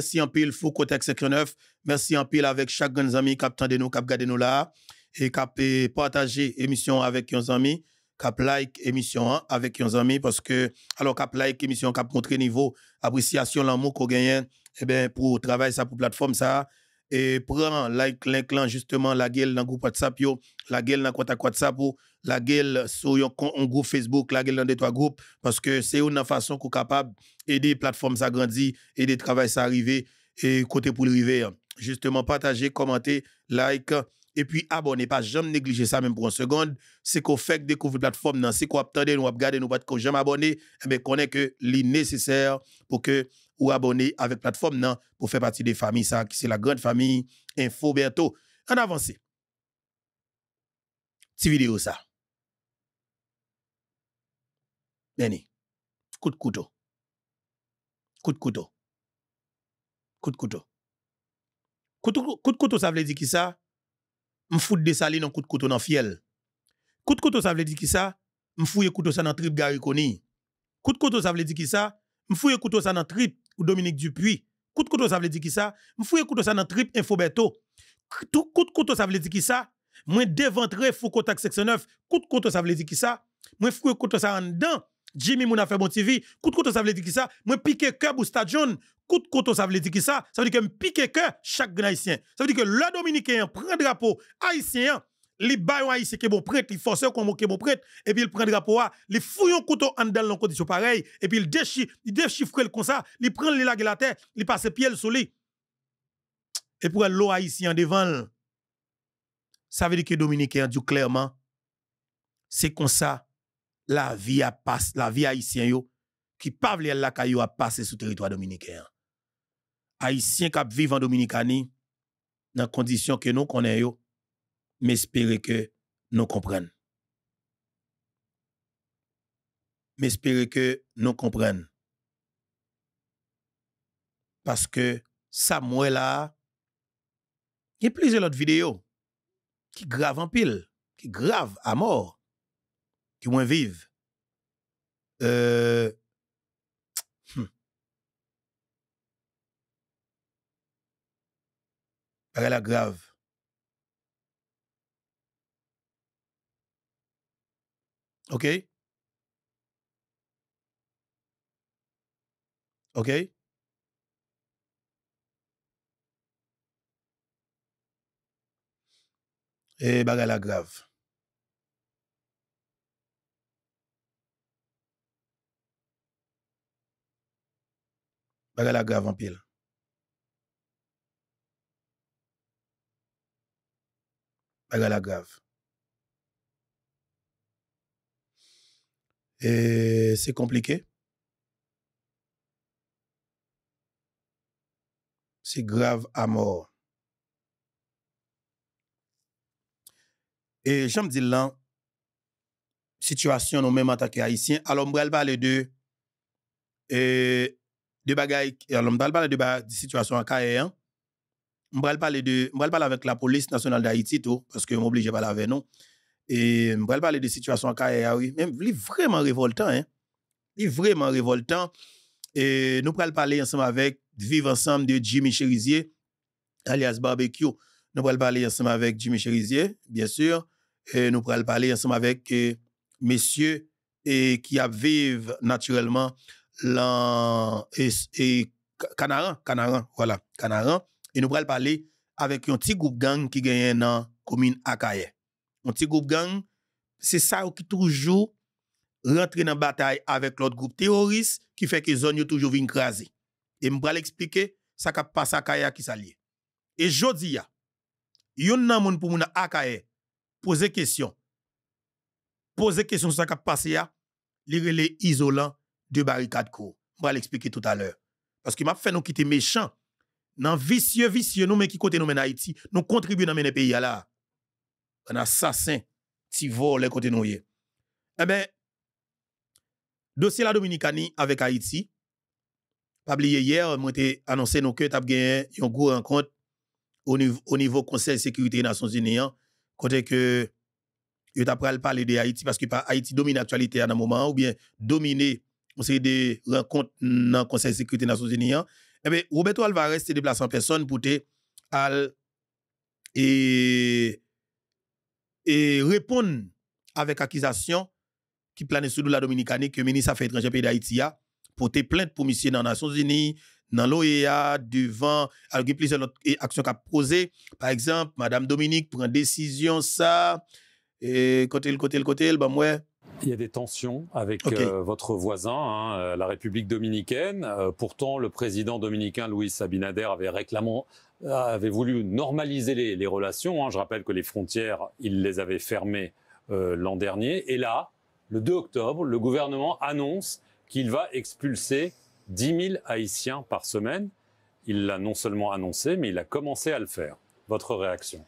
A: Merci en pile, Foucault Tech 59. Merci en pile avec chaque grand ami qui de nous, qui regarde nous là. Et qui partager l'émission avec nos amis. Cap like émission hein, avec nos amis parce que, alors cap like émission, cap montré niveau, appréciation, l'amour qu'on gagne, eh bien, pour travailler ça, pour plateforme ça. Et prend like, l'inclin, justement, la gueule dans le groupe WhatsApp, la gueule dans le WhatsApp, pour la gueule sur un groupe Facebook, la gueule dans des trois groupes, parce que c'est une façon qu'on capable d'aider les plateformes à grandir, aider le travail à arriver, et côté pour le river. Justement, partager, commenter, like, et puis abonnez pas jamais négliger ça, même pour une seconde. C'est qu'on fait découvrir la plateforme, c'est qu'on attendez, nous regarder, nous pas jamais abonner, eh mais qu'on que nécessaire pour que ou abonner avec plateforme non, pour faire partie des familles, ça, qui c'est la grande famille Info bientôt. En avance. Petite vidéo ça. Beni, kout koutou Kout koutou Kout koutou Kout koutou sa vledi kisa M foute desalinin kout koutou nan fiel Kout koutou sa vledi kisa M foute koutou sa nan trip garikoni Kout koutou sa vledi kisa M foute koutou sa nan trip ou dominik du pui Kout koutou sa vledi kisa M foute koutou sa nan trip empofobeto Kout koutou sa vledi kisa Mwen dèvantre foute kontak seksyo neuf Kout koutou sa vledi kisa Mwen foute koutou sa an den Jimmy a fait bon TV, kout de ça veut dire qui ça, moi piqué cœur pour Stade coute coup de couteau ça veut dire qui ça, ça veut dire que piqué cœur chaque haïtien. Ça veut dire que le dominicain prend drapeau haïtien, li bayon haïtien qui bon prêtre, li force qu'on qui bon prêtre et puis il prend drapeau a, li fouillon couteau en dans l'en condition pareil et puis il déchiffre, il déchiffre comme ça, il prend les lagues la terre, il passe pied le lui, Et pour l'eau haïtien devant. Ça veut dire que dominicain dit clairement c'est comme ça la vie la vie haïtienne qui pavle la caillou a passé sous territoire dominicain. Haïtien qui vivent en Dominicani dans condition que nous connaissons, mais que nous comprennent. Mais que nous comprennent. Parce que Samuel a, il y a plusieurs autres vidéos qui gravent en pile, qui gravent à mort qui moins vive Euh, *tsk* hmm. la grave. Ok? Ok? Et eh, bagay la grave. Bagala la grave en pile. E, grave. Et c'est compliqué. C'est grave à mort. Et j'aime dire là, situation nous même en tant qu'haïtien, alors on vais parler de et de bagaille, alors, pas parle de la situation en Kaye, je hein. parle parler avec la police nationale d'Haïti, tout, parce que je obligé parler avec nous. Et je parle parler de situation en Kaye, ah oui. Même, c'est vraiment révoltant, hein. est vraiment révoltant. Et nous allons parler ensemble avec Vivre ensemble de Jimmy Cherizier, alias Barbecue. Nous allons parler ensemble avec Jimmy Cherizier, bien sûr. Et nous allons parler ensemble avec euh, messieurs et qui vivent naturellement et, Canaran, Canaran, voilà, Canaran. Et nous allons parler avec un petit groupe gang qui gagne dans la commune Akaye. Un petit groupe gang, c'est ça qui toujours rentre dans la bataille avec l'autre groupe terroriste qui fait que les zone toujours vient Et nous vais expliquer ça qui passe à Akaye qui s'allie. Et je dis, il y a un pour moun Akaye poser question. Poser question ça qui passe à, il est isolant de barricade court. Je vais l'expliquer tout à l'heure. Parce qu'il m'a fait nous quitter méchants. Dans vicieux, vicieux, nous, mais qui côté nous en Haïti, nous contribuons dans mener pays là. Un assassin, qui les côté nous. Eh bien, dossier la Dominicani avec Haïti. Pas oublié hier, m'a été annoncé nous que t'as gagné une rencontre au niveau, du Conseil de sécurité des Nations Unies, hein. côté que as t'a parler de Haïti parce que Haïti domine l'actualité à un moment ou bien dominer s'est des rencontres dans le Conseil de sécurité des Nations Unies. Eh bien, Roberto Alvarez s'est déplacé en personne pour et, et répondre avec accusation qui plane sous la Dominicanie que le ministre des Affaires étrangères pays d'Haïti a porté plainte pour monsieur dans les Nations Unies, dans l'OEA, devant, plusieurs actions actions a posé. Par exemple, Madame Dominique prend décision ça, et côté le côté le côté, ben bah, ouais il y a des tensions avec euh, votre voisin, hein, euh, la République dominicaine. Euh, pourtant, le président dominicain Louis Abinader avait réclamé, avait voulu normaliser les, relations. Hein. Je rappelle que les frontières, il les avait fermées l'an dernier. Et là, le 2 octobre, le gouvernement annonce qu'il va expulser 10 000 Haïtiens par semaine. Il l'a non seulement annoncé, mais il a commencé à le faire. Votre
B: réaction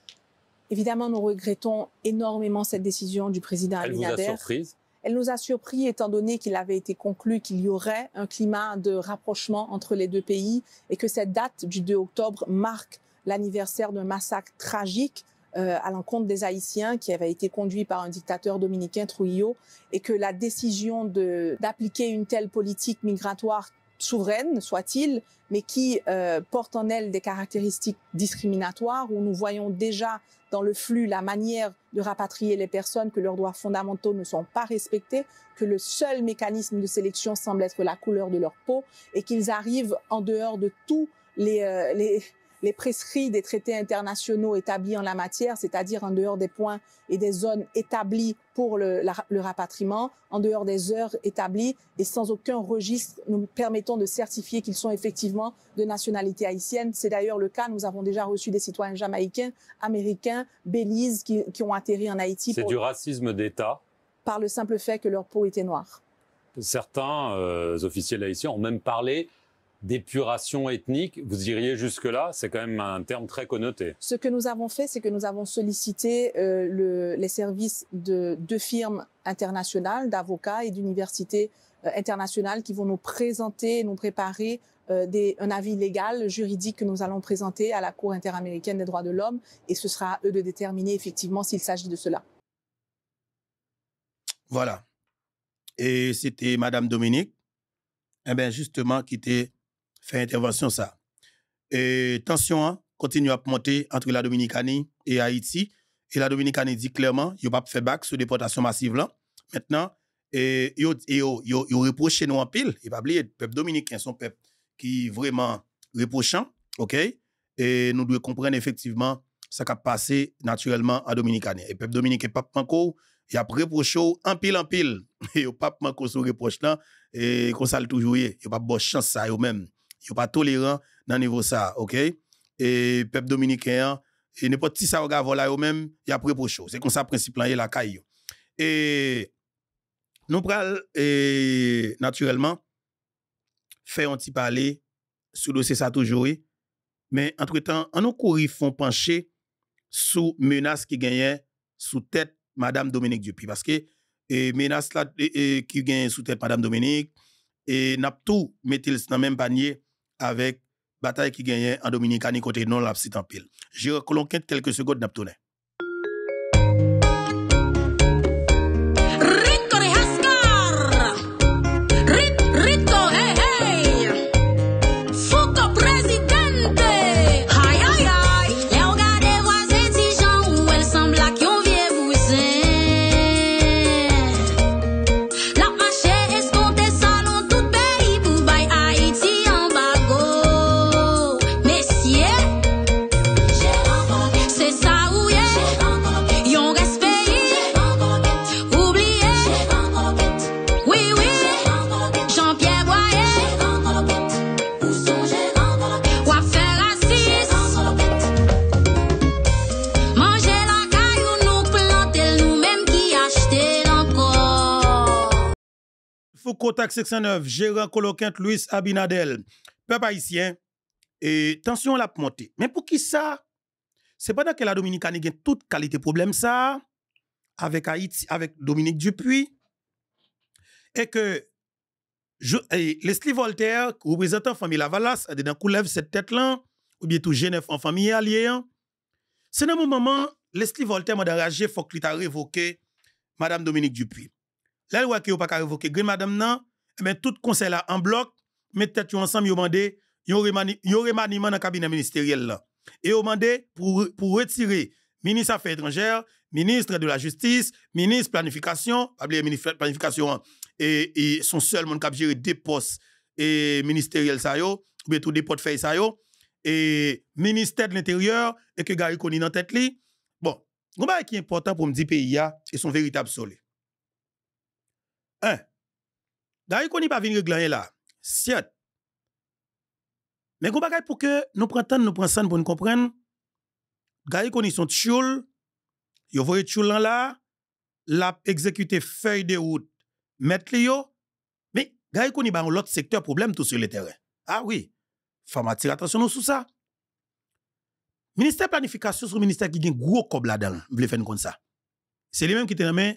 B: Évidemment, nous regrettons énormément cette décision du président Abinader. Elle a surprise elle nous a surpris étant donné qu'il avait été conclu qu'il y aurait un climat de rapprochement entre les deux pays et que cette date du 2 octobre marque l'anniversaire d'un massacre tragique euh, à l'encontre des Haïtiens qui avait été conduit par un dictateur dominicain, Trujillo, et que la décision d'appliquer une telle politique migratoire souveraine soit-il, mais qui euh, porte en elle des caractéristiques discriminatoires, où nous voyons déjà dans le flux la manière de rapatrier les personnes, que leurs droits fondamentaux ne sont pas respectés, que le seul mécanisme de sélection semble être la couleur de leur peau, et qu'ils arrivent en dehors de tous les euh, les prescrits des traités internationaux établis en la matière, c'est-à-dire en dehors des points et des zones établies pour le, rapatriement, en dehors des heures établies et sans aucun registre nous permettant de certifier qu'ils sont effectivement de nationalité haïtienne. C'est d'ailleurs le cas, nous avons déjà reçu des citoyens jamaïcains, américains, belize qui, ont atterri en Haïti. C'est du racisme d'État Par le simple fait que leur peau était noire. Certains euh, officiels haïtiens ont même parlé
A: d'épuration ethnique. Vous iriez jusque-là C'est quand même un terme très connoté.
B: Ce que nous avons fait, c'est que nous avons sollicité euh, le, les services de deux firmes internationales, d'avocats et d'universités euh, internationales qui vont nous présenter, nous préparer euh, des, un avis légal, juridique que nous allons présenter à la Cour interaméricaine des droits de l'homme et ce sera à eux de déterminer effectivement s'il s'agit de cela.
A: Voilà. Et c'était Madame Dominique, eh bien justement, qui était fait intervention ça. Et tension hein, continue à monter entre la Dominicanie et Haïti. Et la Dominicanie dit clairement, il n'y a pas fait back sur déportation massive là. Maintenant, et ils reprochent nous en pile. Il pas oublier, le peuple dominicain, son peuple qui est vraiment reprochant. OK? Et nous devons comprendre effectivement ce qui a passé naturellement en Dominicanie. Et le peuple dominicain, pas manco, il a reproché en pile en pile. *laughs* Et le pas manco sur reproche là. Et qu'on toujours, il n'y a pas bonne chance ça eux-mêmes a pas tolérant dans niveau ça, OK Et peuple dominicain, et n'importe qui ça regarde voilà eux même, il a pour chose. C'est comme ça principe là la caille. Et nous pral et naturellement faire un petit parler sur le dossier ça toujours mais entre-temps, on nous courir font pencher sous menace qui gagnait sous tête madame Dominique Dupi. parce que et menace là qui gagne sous tête madame Dominique et n'a tout mettre dans même panier avec bataille qui gagnait en à côté non l'abside en pile. J'irai quelques secondes n'a contact 609, gérant colocataire Louis Abinadel. Peuple haïtien, et tension la montée. Mais pour qui ça? C'est pendant que la Dominicaine a toute qualité problème ça, avec Haïti, avec Dominique Dupuis, et que je, Leslie Voltaire, représentant famille Lavalas, a dit Koulev cette tête-là, ou bien tout Genève en famille alliée. Hein. C'est dans mon moment, Leslie Voltaire m'a enragé, faut qu'il t'a révoqué Madame Dominique Dupuis. La loi qui n'a pas révoquée, grande madame, non, mais eh ben, tout conseil là en bloc, mettez tête ensemble, vous demandez, vous remaniement dans le cabinet ministériel là. Et vous demandez pour, pour retirer ministre Affaires étrangères, ministre de la Justice, ministre planification, pas ministre planification, et, et son seul monde qui géré des postes et ministériels, ça yo, ou tout des portefeuilles, ça yo, et ministère de l'Intérieur, et que Gary Koni dans tête li. Bon, ce qui est important pour me dire pays, et son véritable soleil. Un, gari koni pa vin reglanyen la, siot. Men kon pa gay pou ke nou prantan nou prantan pou nou kompren, gari koni son tchoul, yo voye tchoul lan la, lap ekzekyte fey de ou met li yo, men gari koni ban ou lot sektor problem tou se le teren. Ha ah wii, fama tir atasyon nou sou sa. Ministè planifikasyon sou ministè ki gen gwo kob la dan, vle fen kon sa. Se li men ki te remen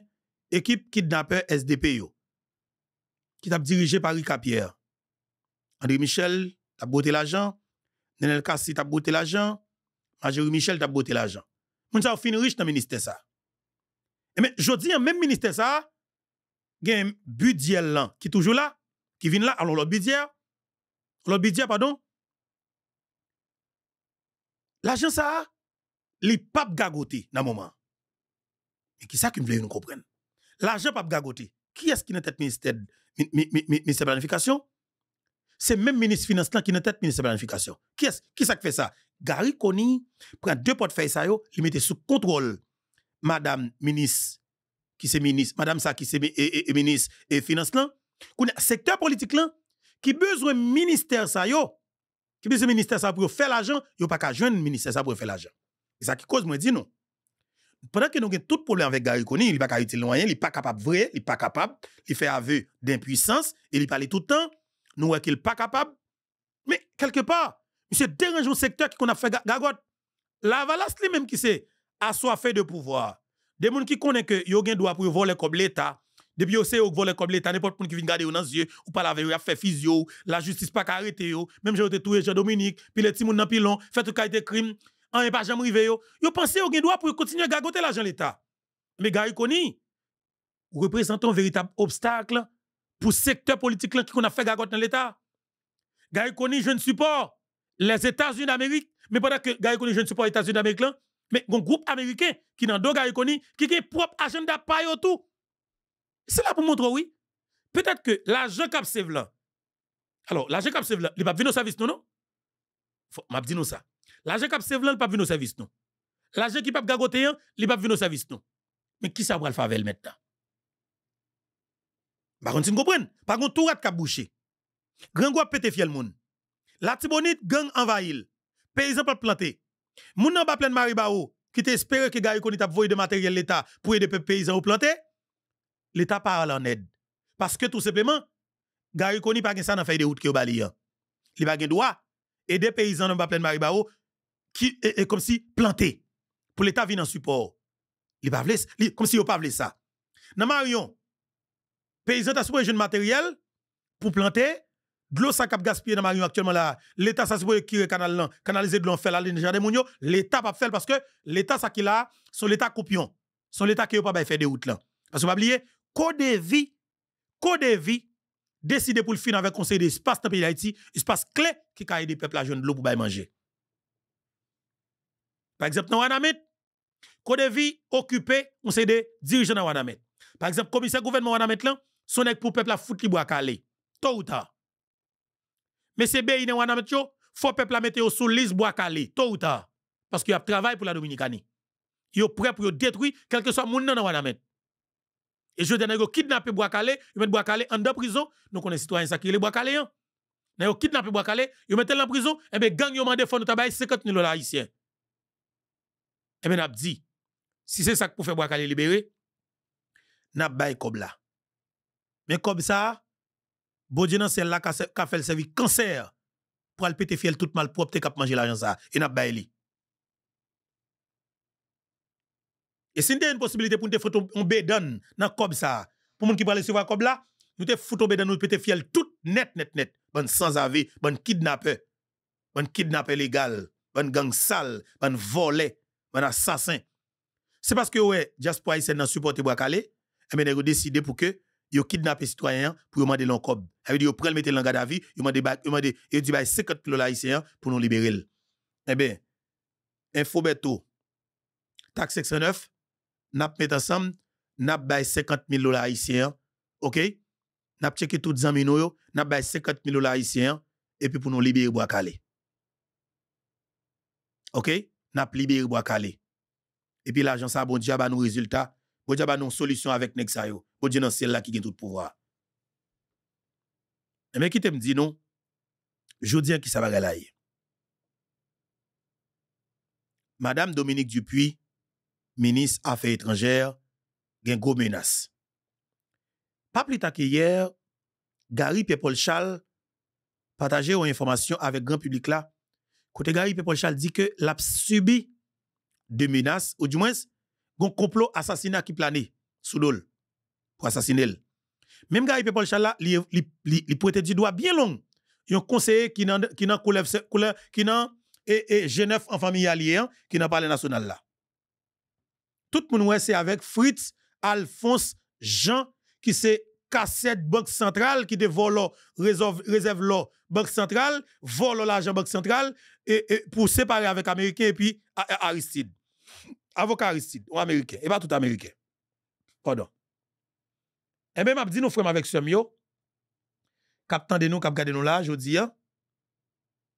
A: ekip kidnapè SDP yo, qui t'a dirigé par Rika Pierre. André Michel, t'a botté l'argent. Nenel Kassi, t'a botté l'argent. Majorie Michel, t'a botté l'argent. Moun ça fin riche dans le ministère ça. Et eh mais, je dis, même ministère ça, il y a un budget là, qui est toujours là, qui vient là. Alors, le budget, le budget, pardon, l'argent ça, li pas gagoté dans le moment. Mais qui ça qui veut nous comprendre? L'argent pape gagoté. Qui est-ce qui est tête ministère ministère de la planification. C'est même ministre finance là qui n'a tête ministre planification. Qui est qui fait ça Gary Koni prend deux portefeuilles ça yo, il mettait sous contrôle madame ministre qui c'est ministre, madame ça qui c'est ministre et finance là, secteur politique là qui besoin ministère ça yo, qui besoin ministère ça pour faire l'argent, yo pas qu'à joindre ministère ça pour faire l'argent. C'est ça qui cause moi dis non pendant que nous avons tout problème avec Gary Coney, il n'est pas capable de loin, il n'est pas capable vrai, il n'est pas capable, il fait aveu d'impuissance, il parle tout le temps, nous voyons qu'il n'est pas capable. Mais quelque part, monsieur dérange au secteur qu'on a fait gagote. La valasse lui-même qui s'est assoiffé de pouvoir. Des gens qui connaissent que yo gen droit pour voler comme l'État. Depuis yo se voler comme l'État, n'importe qui vient garder dans les yeux, ou parler avec fait physio, la justice pas arrêté même j'ai été touché Jean-Dominique, puis les petits moun le pilon, fait tout cas de crime. En n'est pas jamais arrivé yo. Yo pensez au gen droit pour continuer à gargoter l'argent l'État. Mais Gary Koni représente un véritable obstacle pour le secteur politique qui qu'on a fait gargoter dans l'État. Gary Koni, je ne supporte les États-Unis d'Amérique, mais pendant que Gary Koni, je ne supporte les États-Unis d'Amérique, mais un groupe américain qui n'a pas Gary Koni, qui a propre agenda pas tout. C'est là pour montrer, oui. Peut-être que l'argent cap là. Alors, l'argent cap là, il va venir au service, non, non? Faut, m'a dit nous ça. L'argent qui save là, il pas venir au service non. L'argent qui pas gagoter, il pas venir au service non. Mais qui ça va le favel, maintenant Par contre, bah, si vous comprenez, par contre tout rat cap bouché. Grand gwa pété fiel moun. La tibonite gang envahil. Paysan pas planté. Moun en pas plein Maribao qui t'espère que gars connait a voyer de matériel l'état pour aider paysans à planter. L'état parle en aide parce que tout simplement Gary Koni pas ça des routes de route que bali. pa hein. pas droit aider paysans en bas plein Maribao qui est, comme si planté pour l'État vient en support. Il pas comme si il pas faire ça. Dans Marion, paysan t'a supposé jeune matériel pour planter de l'eau ça cap gaspiller dans Marion actuellement là. L'État ça supposé canal là, canaliser de l'eau fait. la ligne jardin mounio, l'État pas faire parce que l'État ça qui là, son l'État coupion, son l'État qui pas bah, faire des routes là. Parce que pas oublier code de vie, code de vie décidé pour le finir avec conseil d'espace dans le pays d'Haïti, espace clé qui a des peuple à jeune de l'eau pour bah, manger. Par exemple, dans Wanamet, Code Vie occupé, on c'est des dirigeants dans Wanamet. Par exemple, commissaire gouvernement Wanamet, là, son ek pour peuple la foutre libre à Calais. Tôt ou tard. Mais c'est bien, Wanamet, yo, faut peuple la mettre sous liste bois calé, Tôt ou tard. Parce qu'il y a travail pour la Dominicanie. Ils sont prêt pour détruire quel que soit le monde dans Wanamet. Et je dis, ils kidnappé bois calé, ils mettent bois calé en prison. Nous connaissons les citoyens ça qui les bois Calais. Ils hein. kidnappé bois calé, ils mettent en prison. Et eh bien, gang, ils ont demandé de faire 50 000 dollars haïtiens. Et eh bien, on dit, si c'est ça que vous faites pour aller libérer, n'a pas comme là. Mais comme ça, bon c'est là qui a fait le service cancer pour aller péter fiel tout mal propre, qui manger l'argent ça. Et n'a pas li. Et si a une possibilité pour nous faire un bédon dans comme ça, pour nous qui parlent sur comme là, nous te foutons bédon, nous péter fiel tout net, net, net. Bon sans avis, bon kidnappeur, bon kidnappeur légal, bon gang sale, bon volet un assassin. C'est parce que, ouais, diaspora haïtienne n'a supporté Boakale, et eh ben décidé pour que, ils kidnappe les citoyens pour demander l'encob. Ça veut dire, ils prend mettre l'engade à vie, ils demandent, ils dit 50 000 haïtiens pour nous libérer. Eh bien, info beto, taxe 69, n'a pas mis ensemble, n'a pas 50 000 dollars haïtiens, ok? N'a pas checké tout les amis, n'a pas 50 000 dollars et puis pour nous libérer Boakale. Ok? n'a libéré bois calé. Et puis l'agence a bon Dieu à nous résultats, bon Dieu à nous solution avec Nexayo, bon yo. Bon Dieu c'est là qui a tout le pouvoir. Et eh mais qui te me dit non Je dis qui ça va là. Madame Dominique Dupuis, ministre Affaires étrangères, une gros menace. Pas plus tard que hier, Gary Pierre-Paul Charles partageait une information avec grand public là Côté Gary dit que l'a subi des menaces, ou du moins, un complot assassinat qui planait sous l'eau. pour assassiner Même Gary Pepolchal là, il pointait du doigt bien long. Un conseiller qui n'a qui qui n'a et, et Genève en famille alliée hein, qui n'a pas le national là. Tout le monde c'est avec Fritz Alphonse Jean qui c'est cassette Banque Centrale qui te réserve l'or Banque Centrale, vole l'argent Banque Centrale et, pour séparer avec Américain et puis Aristide. Avocat Aristide, ou Américain, et pas tout Américain. Pardon. Et eh bien, m'a dit nous frère, avec ce Semio, Captain de nous, cap de nous là, je dis, hein.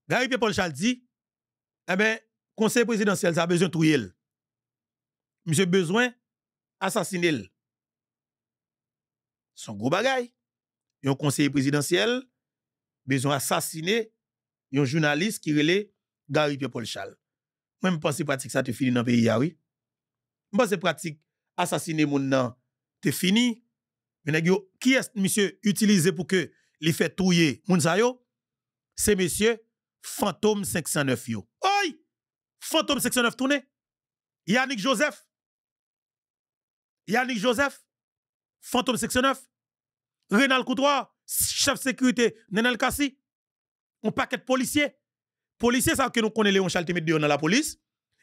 A: Gary Paul Chaldi dit, eh bien, conseil présidentiel, ça a besoin de tout Monsieur besoin assassiner son gros bagay. Yon conseiller présidentiel, besoin assassiné yon journaliste qui relève Gary Pierre-Paul Chal. Moi, je pense pratique ça te fini dans le pays, ah oui. Je pense pratique assassiner moun nan te fini. Mais qui est monsieur utilisé pour que les fait touye moun sa C'est monsieur Fantôme 509 yo. Oi! Fantôme 509 tourné. Yannick Joseph. Yannick Joseph. Phantom Section 9, Renal Coutois, chef sécurité Nenel Kassi, un paquet de policiers. Policiers, ça que nous connaissons Léon Chalte de dans la police. Et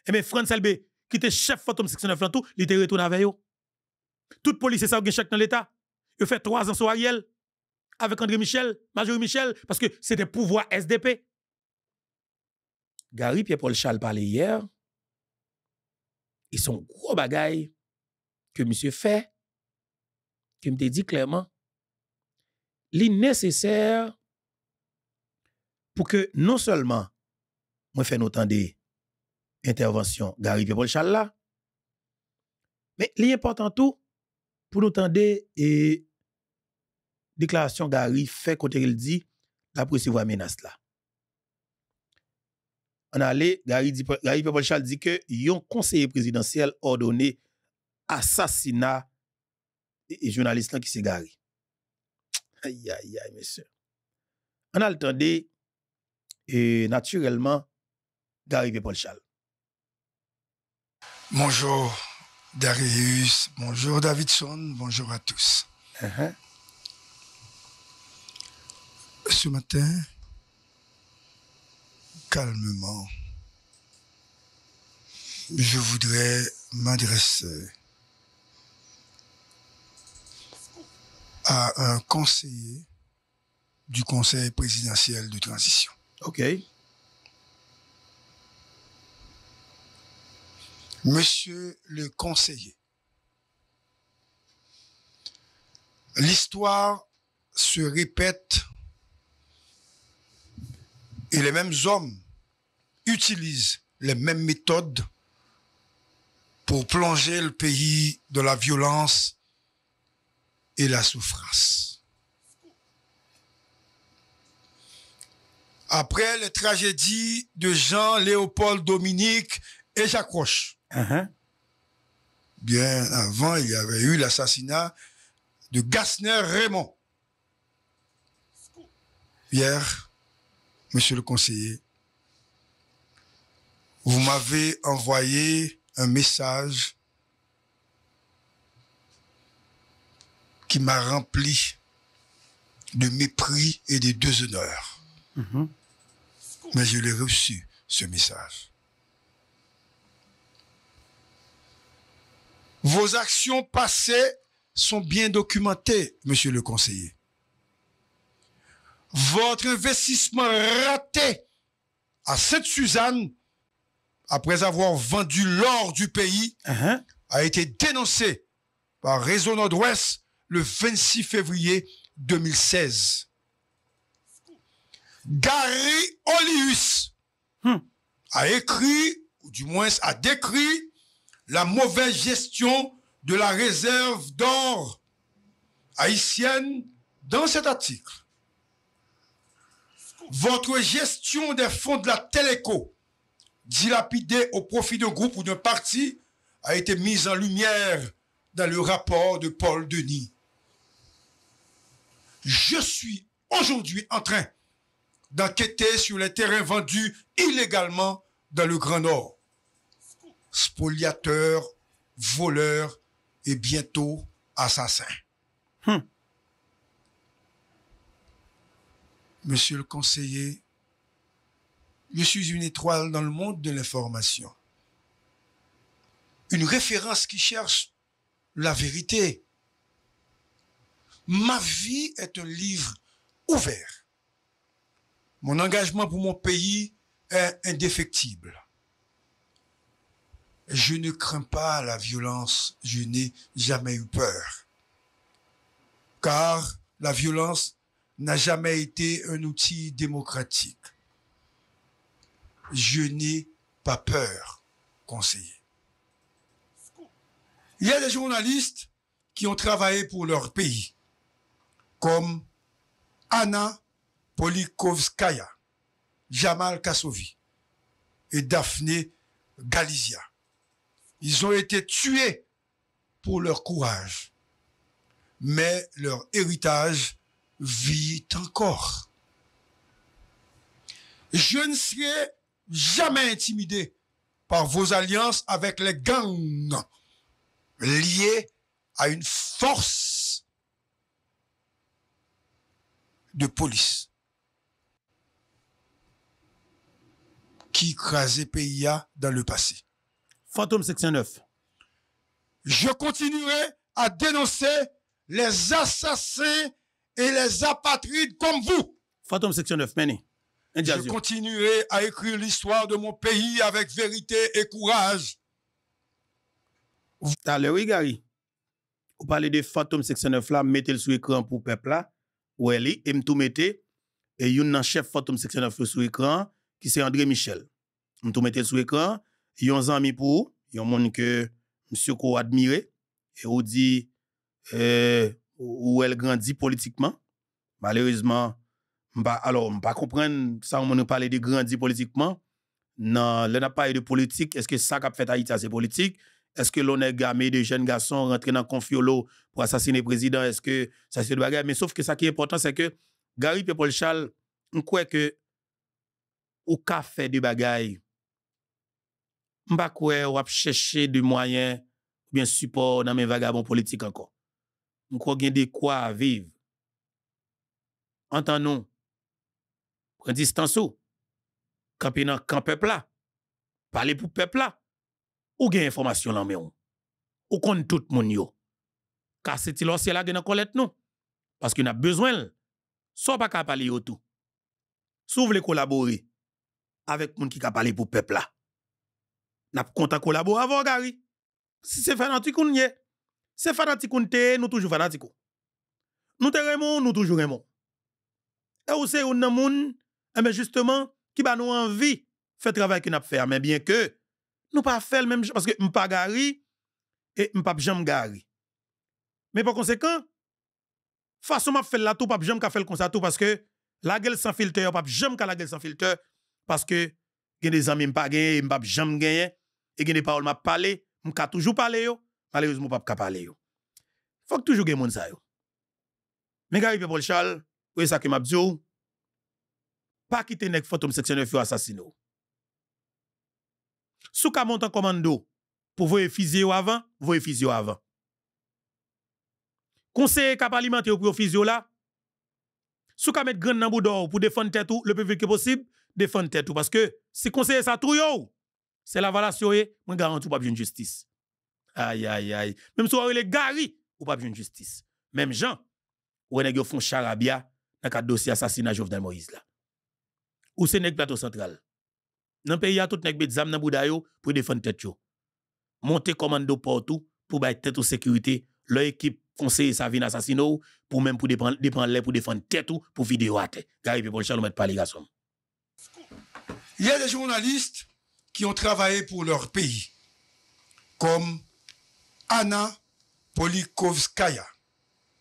A: eh bien, France LB, qui était chef Phantom Section 9 tout, il était retourné avec eux. Tout policier, ça a chaque dans l'État. Il fait trois ans sur Ariel, avec André Michel, Major Michel, parce que c'était pouvoir SDP. Gary Pierre-Paul Charles parlait hier. Ils sont gros bagailles que monsieur fait qui me dit clairement, est nécessaire pour que non seulement moi nos nous des interventions Gary pierre mais l'important tout pour nous tendre et déclaration Gary fait côté il dit la recevoir menace là. On allait Gary pierre dit que yon conseiller présidentiel ordonné assassinat et journaliste qui s'est garé. Aïe, aïe, aïe, monsieur. On a et naturellement, d'arriver Paul Charles.
C: Bonjour, Darius. Bonjour, Davidson. Bonjour à tous. Uh-huh. Ce matin, calmement, je voudrais m'adresser à un conseiller du Conseil présidentiel de transition. OK. Monsieur le conseiller, l'histoire se répète et les mêmes hommes utilisent les mêmes méthodes pour plonger le pays de la violence et la souffrance. Après les tragédies de Jean, Léopold, Dominique et Jacques Roche, uh-huh. bien avant, il y avait eu l'assassinat de Gassner Raymond. Hier, monsieur le conseiller, vous m'avez envoyé un message qui m'a rempli de mépris et de déshonneur. Mm-hmm. Mais je l'ai reçu, ce message. Vos actions passées sont bien documentées, monsieur le conseiller. Votre investissement raté à Sainte-Suzanne, après avoir vendu l'or du pays, uh-huh. a été dénoncé par Réseau Nord-Ouest le 26 février 2016. Gary Olius hmm. a écrit, ou du moins a décrit, la mauvaise gestion de la réserve d'or haïtienne dans cet article. Votre gestion des fonds de la Téléco, dilapidée au profit d'un groupe ou d'un parti, a été mise en lumière dans le rapport de Paul Denis je suis aujourd'hui en train d'enquêter sur les terrains vendus illégalement dans le Grand Nord. Spoliateur, voleur et bientôt assassin. Hmm. Monsieur le conseiller, je suis une étoile dans le monde de l'information. Une référence qui cherche la vérité, Ma vie est un livre ouvert. Mon engagement pour mon pays est indéfectible. Je ne crains pas la violence, je n'ai jamais eu peur. Car la violence n'a jamais été un outil démocratique. Je n'ai pas peur, conseiller. Il y a des journalistes qui ont travaillé pour leur pays comme Anna Polikovskaya, Jamal Kassovi et Daphne Galizia. Ils ont été tués pour leur courage, mais leur héritage vit encore. Je ne serai jamais intimidé par vos alliances avec les gangs liés à une force de police qui écrasait PIA dans le passé. Fantôme section
A: 9. Je continuerai à dénoncer les assassins et les apatrides comme vous. Fantôme section 9, Je
C: continuerai à écrire l'histoire de mon pays avec vérité et courage.
A: Gary. Vous parlez de fantôme section là, mettez-le sous écran pour peuple là elle est? et m'tou mette, et yon nan chef section 69 sur écran, qui c'est André Michel. M'tou mette sur écran, yon ami pour, yon moun que monsieur ko admire, et ou dit, euh, elle grandit politiquement. Malheureusement, m'ba, alors, pas comprendre, ça, on parle de grandir politiquement. Non, elle n'a pas de politique. Est-ce que ça a fait Haïti, c'est politique? Est-ce que l'on est gamé de jeunes garçons rentrés dans Confiolo pour assassiner le président? Est-ce que ça c'est de bagarre? Mais sauf que ça qui est important, c'est que Gary et Paul on croit que au cas fait de bagaille, on pas chercher des moyens ou bien support dans mes vagabonds politiques encore. On croit qu'il y a des quoi à vivre. Entendons. Prenez distance ou. dans dans camp peuple là. Parlez pour peuple là ou gen information là mais ou kon tout moun yo car c'est il aussi la a collecte nou. parce qu'on a besoin soit pas capable parler tout Souv le collaborer avec moun qui ka parler pour peuple là n'a content collaborer avec Gary si c'est fanatique on y c'est fanatique on nous toujours fanatique nous te remons nous toujours remons et ou c'est nan moun ben e justement qui ba nous envie faire travail qu'on a fait mais bien que Nou pa fel menm, paske m pa gari, e m pap jam gari. Men pou konsekant, fason map fel la tou, pap jam ka fel konsa tou, paske la gel san filte yo, pap jam ka la gel san filte, paske geni zami m pa gari, m pap jam gari, e geni pa oul map pale, m ka toujou pale yo, ale yoz mou pap ka pale yo. Fok toujou geni moun sa yo. Men gari pe bol chal, ouye sa ke map djou, pa ki te nek fotom seksyoner fyo asasino. souka monte en commando pour voye physio avant, voye physio avant. Conseiller alimenté alimenter pour physio là. Sou ka mettre grand nan boudor pour défendre tête le plus vite que possible, défendre tête parce que si conseiller ça tout c'est la valation et moi garantis pas une justice. Aïe aïe aïe. Même si on les gari ou pas une justice. Même Jean ou nèg font charabia dans le dossier assassinat Jovenel Moïse là. Ou c'est nèg plateau central dans pays a tout nek bet zam nan bouda yo pou defan tet yo. pour komando portou pou bay tet ou sekurite. Le sa vin assassino pour même pour depan, pour le pou defan ou chalou
C: Il y a des journalistes qui ont travaillé pour leur pays, comme Anna Polikovskaya,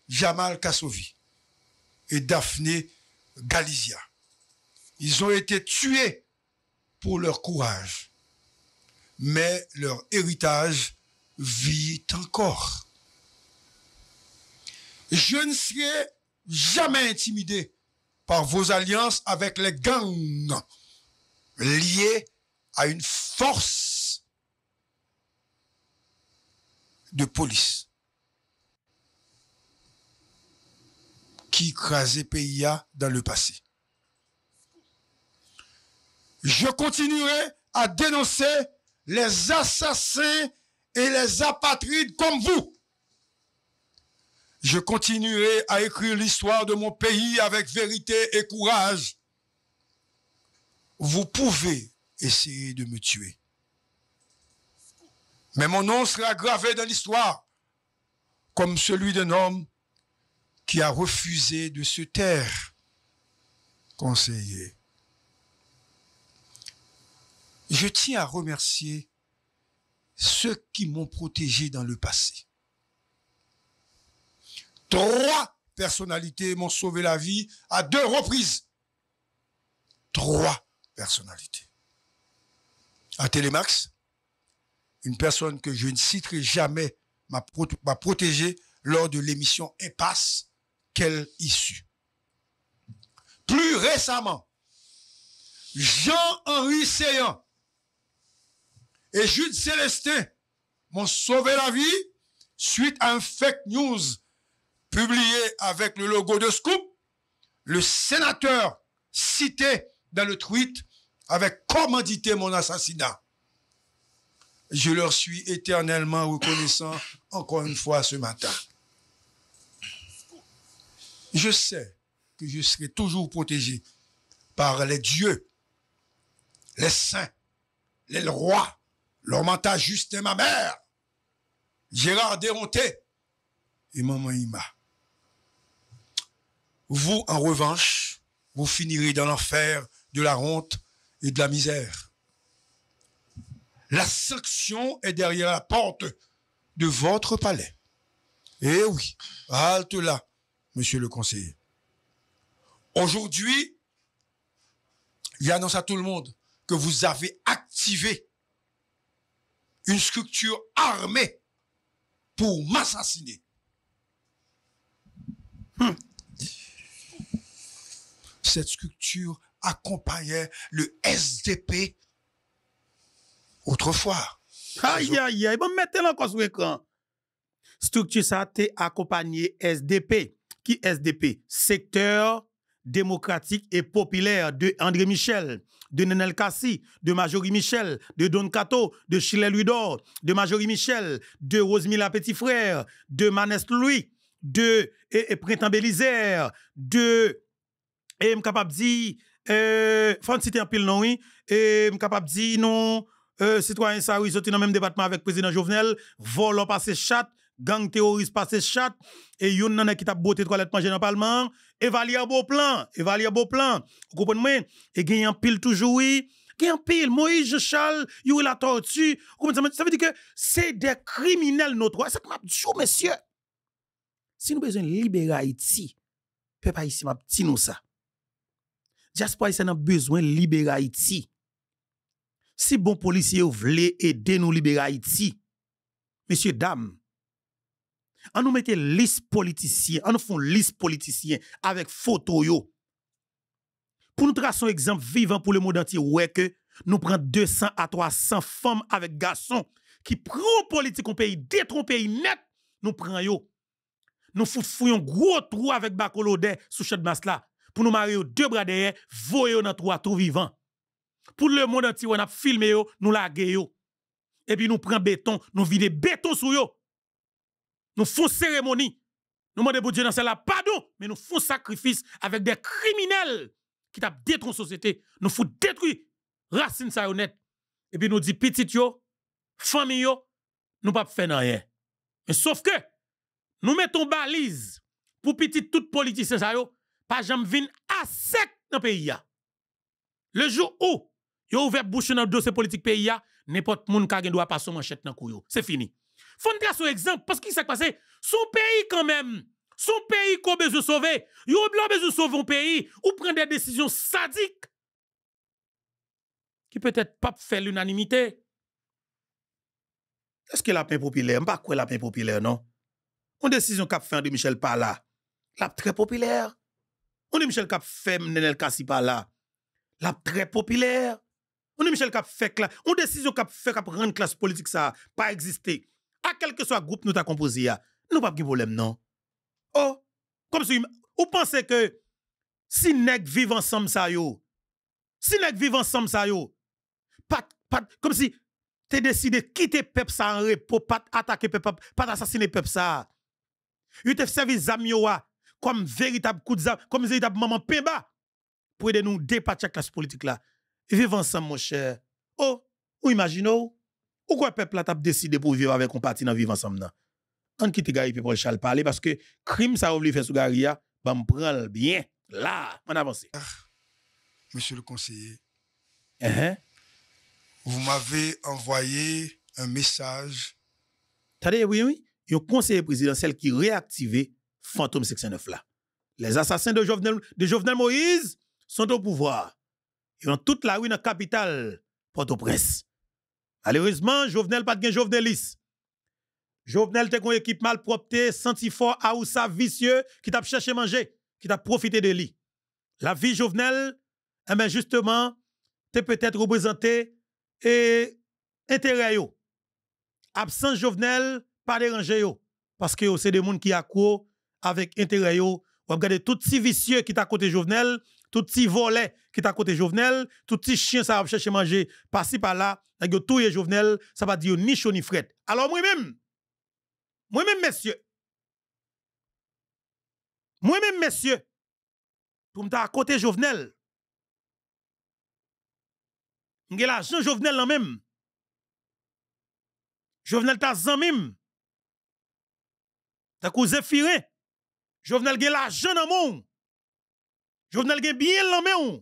C: Jamal Kassovi et Daphné Galizia. Ils ont été tués pour leur courage. Mais leur héritage vit encore. Je ne serai jamais intimidé par vos alliances avec les gangs liés à une force de police qui écrasait PIA dans le passé. Je continuerai à dénoncer les assassins et les apatrides comme vous. Je continuerai à écrire l'histoire de mon pays avec vérité et courage. Vous pouvez essayer de me tuer. Mais mon nom sera gravé dans l'histoire comme celui d'un homme qui a refusé de se taire. Conseiller, je tiens à remercier ceux qui m'ont protégé dans le passé. Trois personnalités m'ont sauvé la vie à deux reprises. Trois personnalités. À Télémax, une personne que je ne citerai jamais m'a protégé lors de l'émission Impasse. Quelle issue Plus récemment, Jean-Henri Seyant. Et Jude Célestin m'ont sauvé la vie suite à un fake news publié avec le logo de Scoop. Le sénateur cité dans le tweet avait commandité mon assassinat. Je leur suis éternellement reconnaissant encore une fois ce matin. Je sais que je serai toujours protégé par les dieux, les saints, les rois, juste ma mère, Gérard Déronté et Maman Ima. Vous, en revanche, vous finirez dans l'enfer de la honte et de la misère. La sanction est derrière la porte de votre palais. Eh oui, halte là, monsieur le conseiller. Aujourd'hui, il annonce à tout le monde que vous avez activé une structure armée pour m'assassiner. Hum. Cette structure accompagnait
A: le SDP autrefois. Aïe, aïe, aïe, bon, mettez-le encore sur l'écran. Structure ça accompagné SDP. Qui SDP? Secteur démocratique et populaire de André Michel, de Nenel Kassi, de Majorie Michel, de Don Cato, de Chile Ludor, de Majorie Michel, de Rosemilla Petit Frère, de Manest Louis, de et, de, et capable dire, euh, citer pile non, et M dire non, citoyens euh, citoyen ça, oui, dans le même département avec le président Jovenel, volant passer chat, gang terroriste passé chat et yon nan qui t'a beauté toilette manger dans parlement évaluer beau plan évaluer beau plan vous comprenez moi et gagne pile toujours oui gagne pile Moïse Charles il la tortue ça veut dire que c'est des criminels notre c'est m'a dit oh, monsieur si nous besoin libérer Haïti peuple ici m'a dit nous ça diaspora nous a besoin libérer Haïti si bon policier voulait aider nous libérer Haïti messieurs dames on nous mettait liste politicien, on nous font liste politicien avec photo yo. Pour nous tracer un exemple vivant pour le monde entier, ouais que nous prenons 200 à 300 femmes avec garçons qui prend politique au pays, le pays net, nous prenons yo. Nous un gros trou avec bacolodé sous cette masse là pour nous marier deux bras derrière, voyons dans trois tout vivant. Pour le monde entier, on a filmé yo, nous l'a yo. Et puis nous prenons béton, nous vidons béton sur yo. Nous font cérémonie. Nous demandons pour Dieu dans cela. pardon, mais nous font sacrifice avec des criminels qui tapent détruit société. Nous faisons détruire racine sa Et puis nous disons petit yo, famille yo, nous pas faire rien. Mais sauf que nous mettons balise pour petit tout politicien ça yo, pas jamais vin à sec dans le pays Le jour où yo ouvert bouche dans dossier politique pays n'importe qui ka doit pas passer manchette dans pays. C'est fini. Fondé à son exemple, parce qu'il s'est passé. Son pays, quand même, son pays qu'on besoin sauver. Yon blanc besoin sauver un pays ou prendre des décisions sadiques qui peut-être pas faire l'unanimité. Est-ce que la paix populaire, pas quoi la paix populaire non? Une décision qu'a fait de Michel pas là. La très populaire. On est Michel qu'a fait Nenel Kassi pas là. La très populaire. On est Michel qu'a fait là. Une décision qu'a fait qu'a rendre classe politique ça pas exister à quel que soit le groupe nous t'a composé, ah, nous pas de problème, non. Oh, comme si, vous pensez que si nous vivent ensemble ça yo, si nous vivent ensemble ça yo, comme si t'es décidé de quitter peuple ça en repos, pas attaquer peuple, pas assassiner peuple ça. Vous te servi zamioa ah, comme véritable coup de comme véritable maman pemba pour aider nous dépatcher la classe politique là. Vivons ensemble, mon cher. Oh, ou imaginez pourquoi le peuple a décidé pour vivre avec un parti dans vivre ensemble On On quitte Gary pour Charles parler parce que crime ça oublie faire sous Gary, ben bah, prend bien. Là, on avance. Ah, monsieur le conseiller, uh-huh. vous m'avez envoyé un message. Tade, oui, oui. Il y a un conseiller présidentiel qui réactivait Fantôme 69. là. Les assassins de Jovenel, de Moïse sont au pouvoir. Ils ont toute la rue dans la capitale, Port-au-Prince. Malheureusement, Jovenel pas de Jovenelis. Jovenel te une équipe mal propre, senti fort, à vicieux, qui t'a cherché à manger, qui t'a profité de lui. La vie Jovenel, eh ben justement, t'es peut-être représenté et intérêt yo. Absence Jovenel, pas déranger yo. Parce que c'est des gens qui accordent avec intérêt yo. Vous regardez tout si vicieux qui t'a côté Jovenel, tout petit volet qui est à côté Jovenel, tout petit chien ça va chercher manger par-ci par-là, avec tout est Jovenel, ça va dire ni chaud ni fret. Alors moi-même, moi-même messieurs, moi-même messieurs, pour me à côté Jovenel. la l'argent Jovenel en même. Jovenel ta z'amim, Ta T'as Firin. Jovenel gen l'argent en mon. Jovenel gen bien l'anmen ou.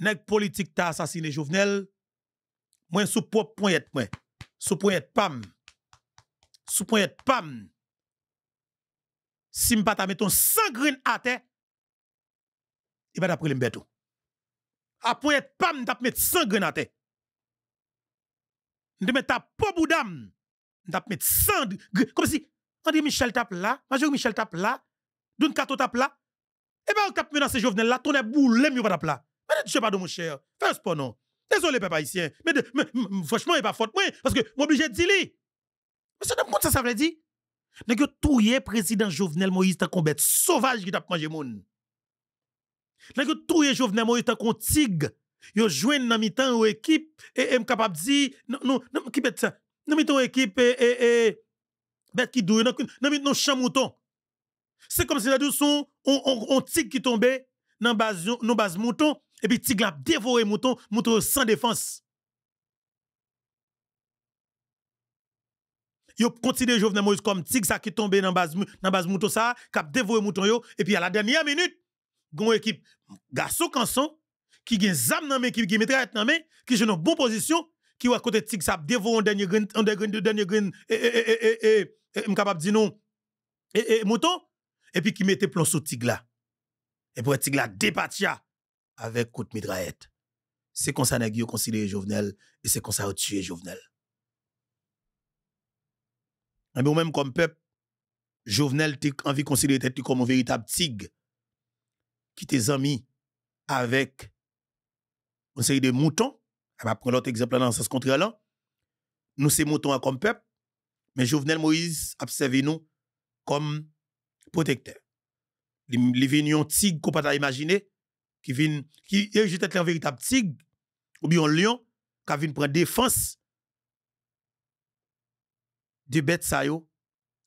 A: Neg politique t'a assassine Jovenel. Mwen sou pop point mwen. Sou point pam. Sou point pam. Si m'pata meton 100 grain à te, et va d'après l'embête. A e ben point pam tap met 100 à te. M'te mettre ta pop dam. met mettre 100 comme si André Michel tape là, Major Michel tape là, Doun Kato tape là. Eh bien, on cap menacé Jovenel là, ton est boule, mieux pas là. Mais ne touchez pas de mon cher. Fais un sport, non. Désolé, papa ici. Mais, franchement, il a pas faute, moi, parce que je suis obligé de dire. Mais ça, compte ça, ça veut dire. Nèg yo le président Jovenel Moïse tan bête sauvage qui t'a mangé moun. Nèg yo touye Jovenel Moïse qui kon tigre. Yo joine nan mi-temps ou équipe et est capable di non non non qui bête ça. Nan mi-temps équipe et et bête qui douye nan nan mi chamouton. C'est comme si les sont on, on, qui tombait dans base, base mouton, et puis tigre a dévoré mouton, mouton sans défense. Yo considère Jovenel Moïse comme tigre ça qui tombe dans base, base mouton ça, qui mouton et puis à la dernière minute, gon équipe garçon canson qui zam qui qui une bonne position, qui va côté tigre ça un dernier dernier et, capable et, et, et, et puis qui mettait plan sous Tigla. Et pour Tigla dépatia avec Kout mitraillette. C'est comme ça n'aguio considéré Jovenel et c'est comme ça a tué Jovenel. Mais vous même comme peuple Jovenel t'envie envie considérer comme un véritable tigre qui tes amis avec une série de moutons. On ah va bah, prendre l'autre exemple dans ce sens contraire là. Nous c'est moutons comme peuple mais Jovenel Moïse servi nous comme protecteur. Il vin yon tig qu'on pas imaginer qui viennent qui est juste un véritable tigre ou bien un lion qui vient prendre défense de bête ça ou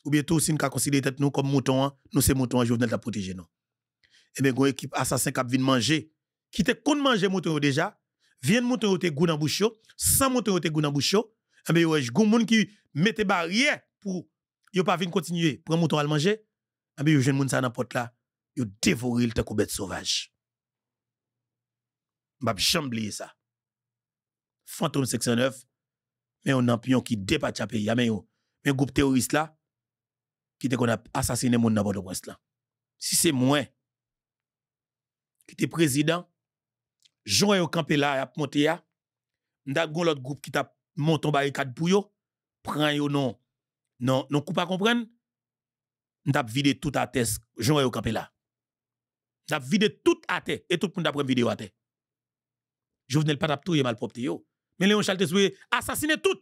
A: bien tout aussi nous considère tête nous comme mouton nous c'est mouton de la protéger non et eh bien une équipe assassin qui vient manger qui te kon manger mouton déjà vient mouton te goût dans bouche sans mouton te goût dans bouche et eh bien ouais gon monde qui mette barrière pour yo pas venir continuer prendre mouton à manger Ambe ah, yo jeune moun sa nan pot la, yo dévoré le tant bête sauvage. M'bap jamblier ça. Fantôme 609, mais on a pion qui dépasse pays, ah, mais yo, mais groupe terroriste là qui te qu'on a assassiné moun nan Port-au-Prince là. Si c'est moi qui était président, Jean au campé là a monté là, m'da gon l'autre groupe qui t'a monté en barricade pou yo, prend yo non non non coup pas comprendre nous vidé tout à terre, j'en au campé là. Nous vidé tout à terre et tout le monde a pris vidéo à terre. Jovenel pas tout mal propre Mais Léon Chalte souhaite assassiné tout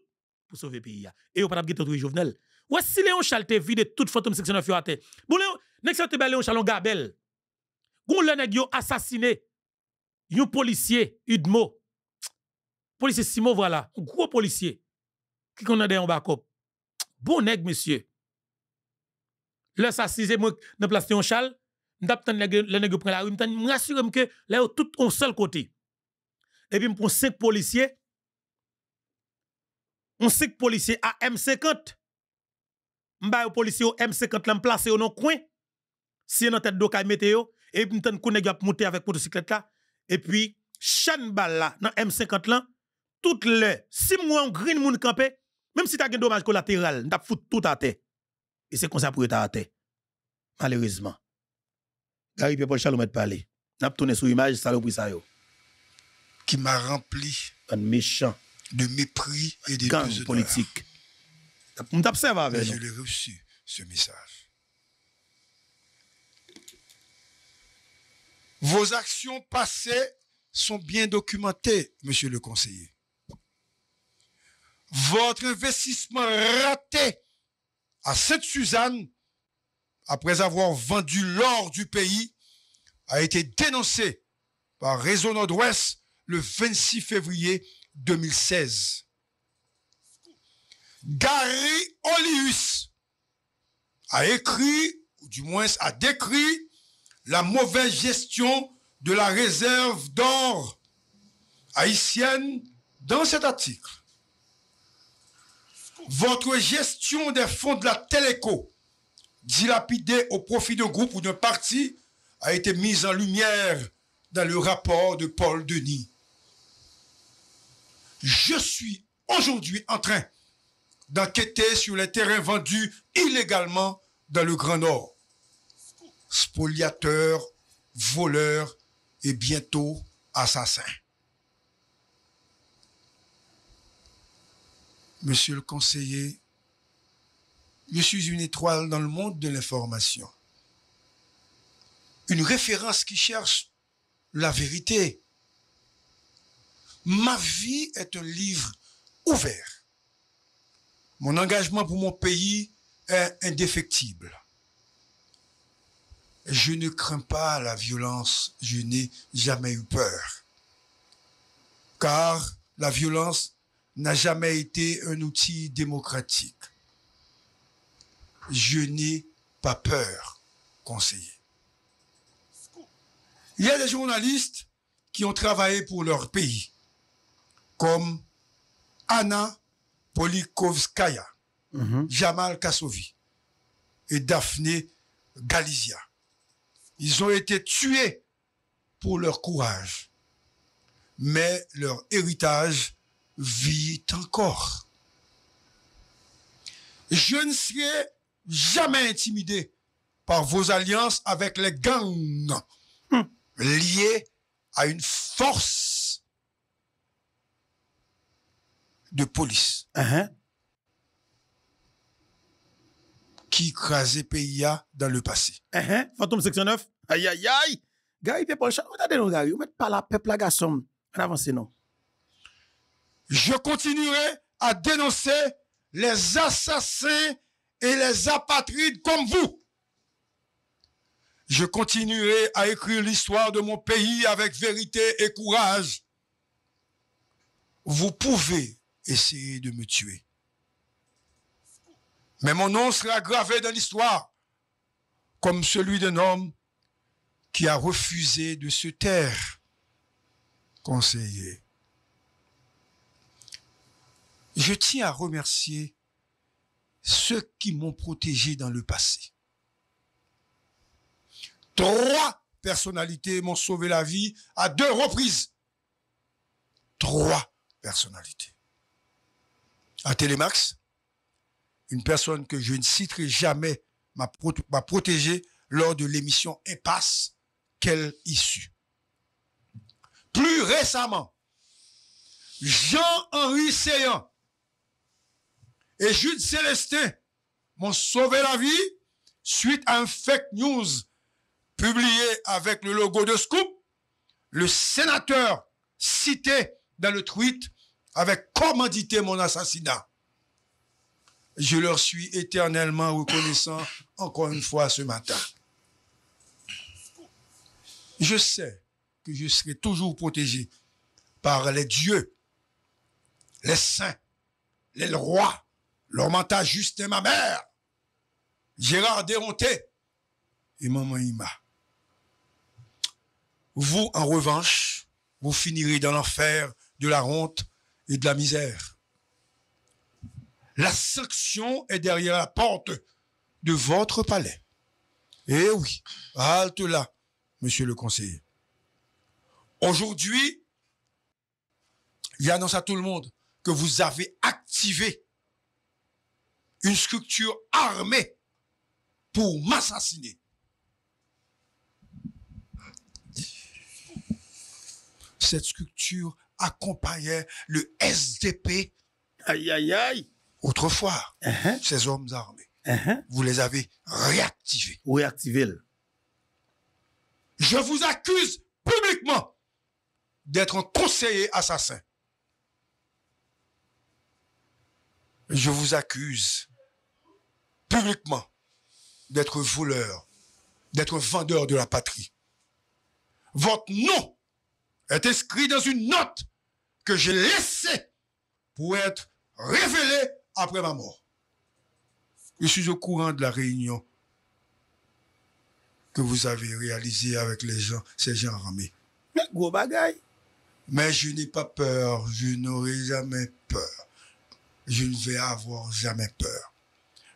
A: pour sauver le e pays. Et vous pas guetter tout Jovenel. Ou si Léon Chalte vide toute fantôme 69 à terre. Bon Léon, next te Léon Chalon Gabel. Gon le nèg yo assassiné yon policier Udmo. Policier Simon voilà, un gros policier qui qu'on a en backup. Bon nèg monsieur. Là, ça, s'est moi, dans place de chal, châle. le nege prend la rue, que là, tout un seul côté. Et puis, prends cinq policiers, on cinq policiers à M50, m'ba aux policiers au M50, coin, si dans tête météo. et puis monter avec motocyclette là, et puis, chaîne là, dans M50 là, toutes les, si on green moun même si as un dommage collatéral, a foutu tout à terre. Et c'est comme ça pour être à Malheureusement. Gary Pierre-Paul Chalou m'a parlé. N'a tourné sur l'image, ça le ça Qui m'a rempli. Un méchant. De mépris et de gang politique.
C: On t'observe avec. Je l'ai reçu, ce message. Vos actions passées sont bien documentées, monsieur le conseiller. Votre investissement raté à cette suzanne après avoir vendu l'or du pays, a été dénoncé par Réseau Nord-Ouest le 26 février 2016. Gary Olius a écrit, ou du moins a décrit, la mauvaise gestion de la réserve d'or haïtienne dans cet article. Votre gestion des fonds de la Téléco, dilapidée au profit d'un groupe ou d'un parti, a été mise en lumière dans le rapport de Paul Denis. Je suis aujourd'hui en train d'enquêter sur les terrains vendus illégalement dans le Grand Nord. Spoliateurs, voleurs et bientôt assassins. Monsieur le conseiller, je suis une étoile dans le monde de l'information. Une référence qui cherche la vérité. Ma vie est un livre ouvert. Mon engagement pour mon pays est indéfectible. Je ne crains pas la violence, je n'ai jamais eu peur. Car la violence n'a jamais été un outil démocratique. Je n'ai pas peur, conseiller. Il y a des journalistes qui ont travaillé pour leur pays, comme Anna Polikovskaya, mhm. Jamal Kassovi et Daphné Galizia. Ils ont été tués pour leur courage, mais leur héritage vit encore. Je ne serai jamais intimidé par vos alliances avec les gangs liés à une force de police uh-huh.
A: qui écrasait PIA dans le passé. Uh-huh. Fantôme section 9, aïe aïe aïe, Gary Pépol, regardez nous Gary, vous mettez pas la peuple la garçon, en avance non. Je continuerai à dénoncer
C: les assassins et les apatrides comme vous. Je continuerai à écrire l'histoire de mon pays avec vérité et courage. Vous pouvez essayer de me tuer. Mais mon nom sera gravé dans l'histoire comme celui d'un homme qui a refusé de se taire. Conseiller. Je tiens à remercier ceux qui m'ont protégé dans le passé. Trois personnalités m'ont sauvé la vie à deux reprises. Trois personnalités. À Télémax, une personne que je ne citerai jamais m'a protégé lors de l'émission Impasse. Quelle issue Plus récemment, Jean-Henri Seyant. Et Jude Célestin m'ont sauvé la vie suite à un fake news publié avec le logo de Scoop. Le sénateur cité dans le tweet avait commandité mon assassinat. Je leur suis éternellement reconnaissant encore une fois ce matin. Je sais que je serai toujours protégé par les dieux, les saints, les rois, juste Justin, ma mère. Gérard Déronté et Maman Ima. Vous, en revanche, vous finirez dans l'enfer de la honte et de la misère. La sanction est derrière la porte de votre palais. Eh oui, halte là, monsieur le conseiller. Aujourd'hui, il annonce à tout le monde que vous avez activé une structure armée pour m'assassiner. Cette structure accompagnait le SDP. Aïe, aïe, aïe. Autrefois, uh-huh. ces hommes armés, uh-huh. vous les avez réactivés. Réactivés. Je vous accuse publiquement d'être un conseiller assassin. je vous accuse publiquement d'être voleur, d'être vendeur de la patrie. Votre nom est inscrit dans une note que j'ai laissée pour être révélée après ma mort. Je suis au courant de la réunion que vous avez réalisée avec les gens, ces gens armés. Mais je n'ai pas peur, je n'aurai jamais peur je ne vais avoir jamais peur.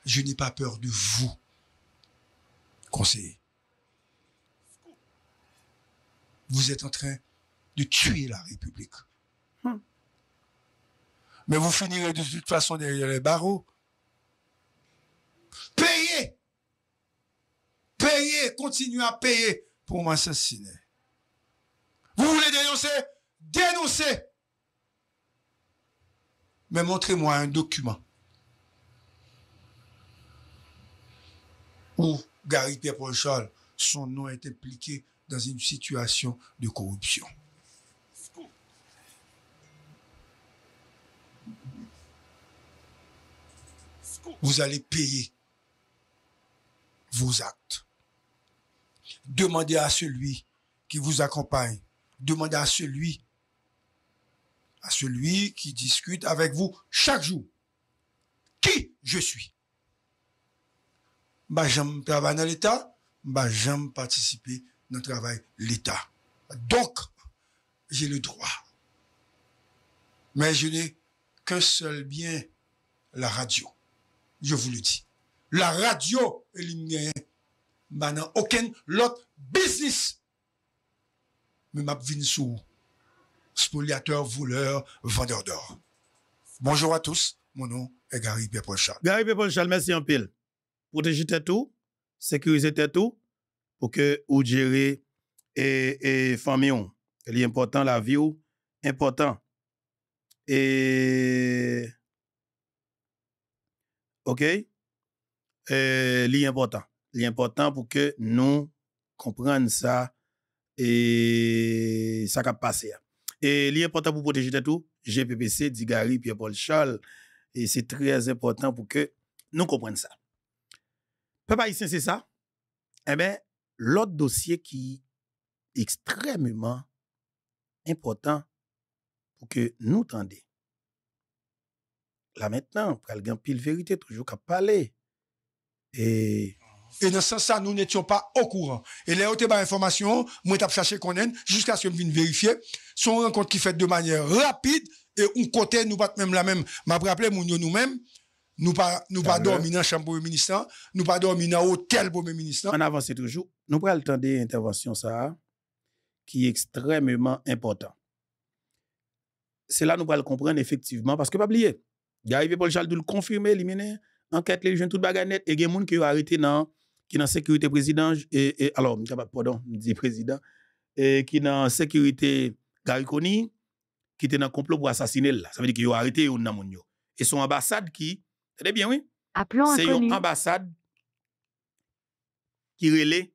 C: Je n'ai pas peur de vous, conseiller. Vous êtes en train de tuer la République. Hmm. Mais vous finirez de toute façon derrière les barreaux. Payez. Payez, continuez à payer pour m'assassiner. Vous voulez dénoncer Dénoncez mais montrez-moi un document où Gary Pierre son nom est impliqué dans une situation de corruption. Vous allez payer vos actes. Demandez à celui qui vous accompagne. Demandez à celui à celui qui discute avec vous chaque jour. Qui je suis bah, J'aime travailler dans l'État, bah, j'aime participer dans le travail l'État. Donc, j'ai le droit. Mais je n'ai qu'un seul bien, la radio. Je vous le dis. La radio est le Maintenant, bah, aucun autre business. Mais ma sous spoliateur, voleur, vendeur d'or. Bonjour à tous, mon nom est Gary Peponchal.
A: Gary Péponchal, merci en pile. Protéger tout, sécuriser tout, pour que vous gérez et, et famille. Il est important la vie, important. Et... OK? Euh, est important. est important pour que nous comprenions ça et ça qui passé. Et l'important pour protéger tout, GPPC, Digari, Pierre-Paul Charles, et c'est très important pour que nous comprenions ça. pas ici, c'est ça. Eh bien, l'autre dossier qui est extrêmement important pour que nous tendions. Là maintenant, pour pile vérité toujours qu'à parler. Et et dans ce sens, ça, nous n'étions pas au courant.
C: Et là, on informations, moi, t'as cherché qu'on ait jusqu'à ce que je vienne vérifier. Son rencontre qui fait de manière rapide, et on côté, nous pas même la même. M'a rappelé, nous-mêmes, nous
A: pas, nous pas ah dormi dans la chambre du ministre, nous pas dormi dans l'hôtel pour ministre. On avance toujours. Nous prenons le temps d'intervention, ça, qui est extrêmement important. C'est là nous le comprendre effectivement, parce que pas oublier, il arrivé Paul Charles de le confirmer, éliminer, enquête, les jeunes, tout bagarre net, et il y a des gens qui ont arrêté dans qui est dans sécurité président, et, alors, bah, pardon, je dis président, Qui qui dans sécurité Gariconi, qui était dans complot pour assassiner là. Ça veut dire qu'ils a arrêté un Et son ambassade qui, c'est bien, oui? C'est une ambassade qui relait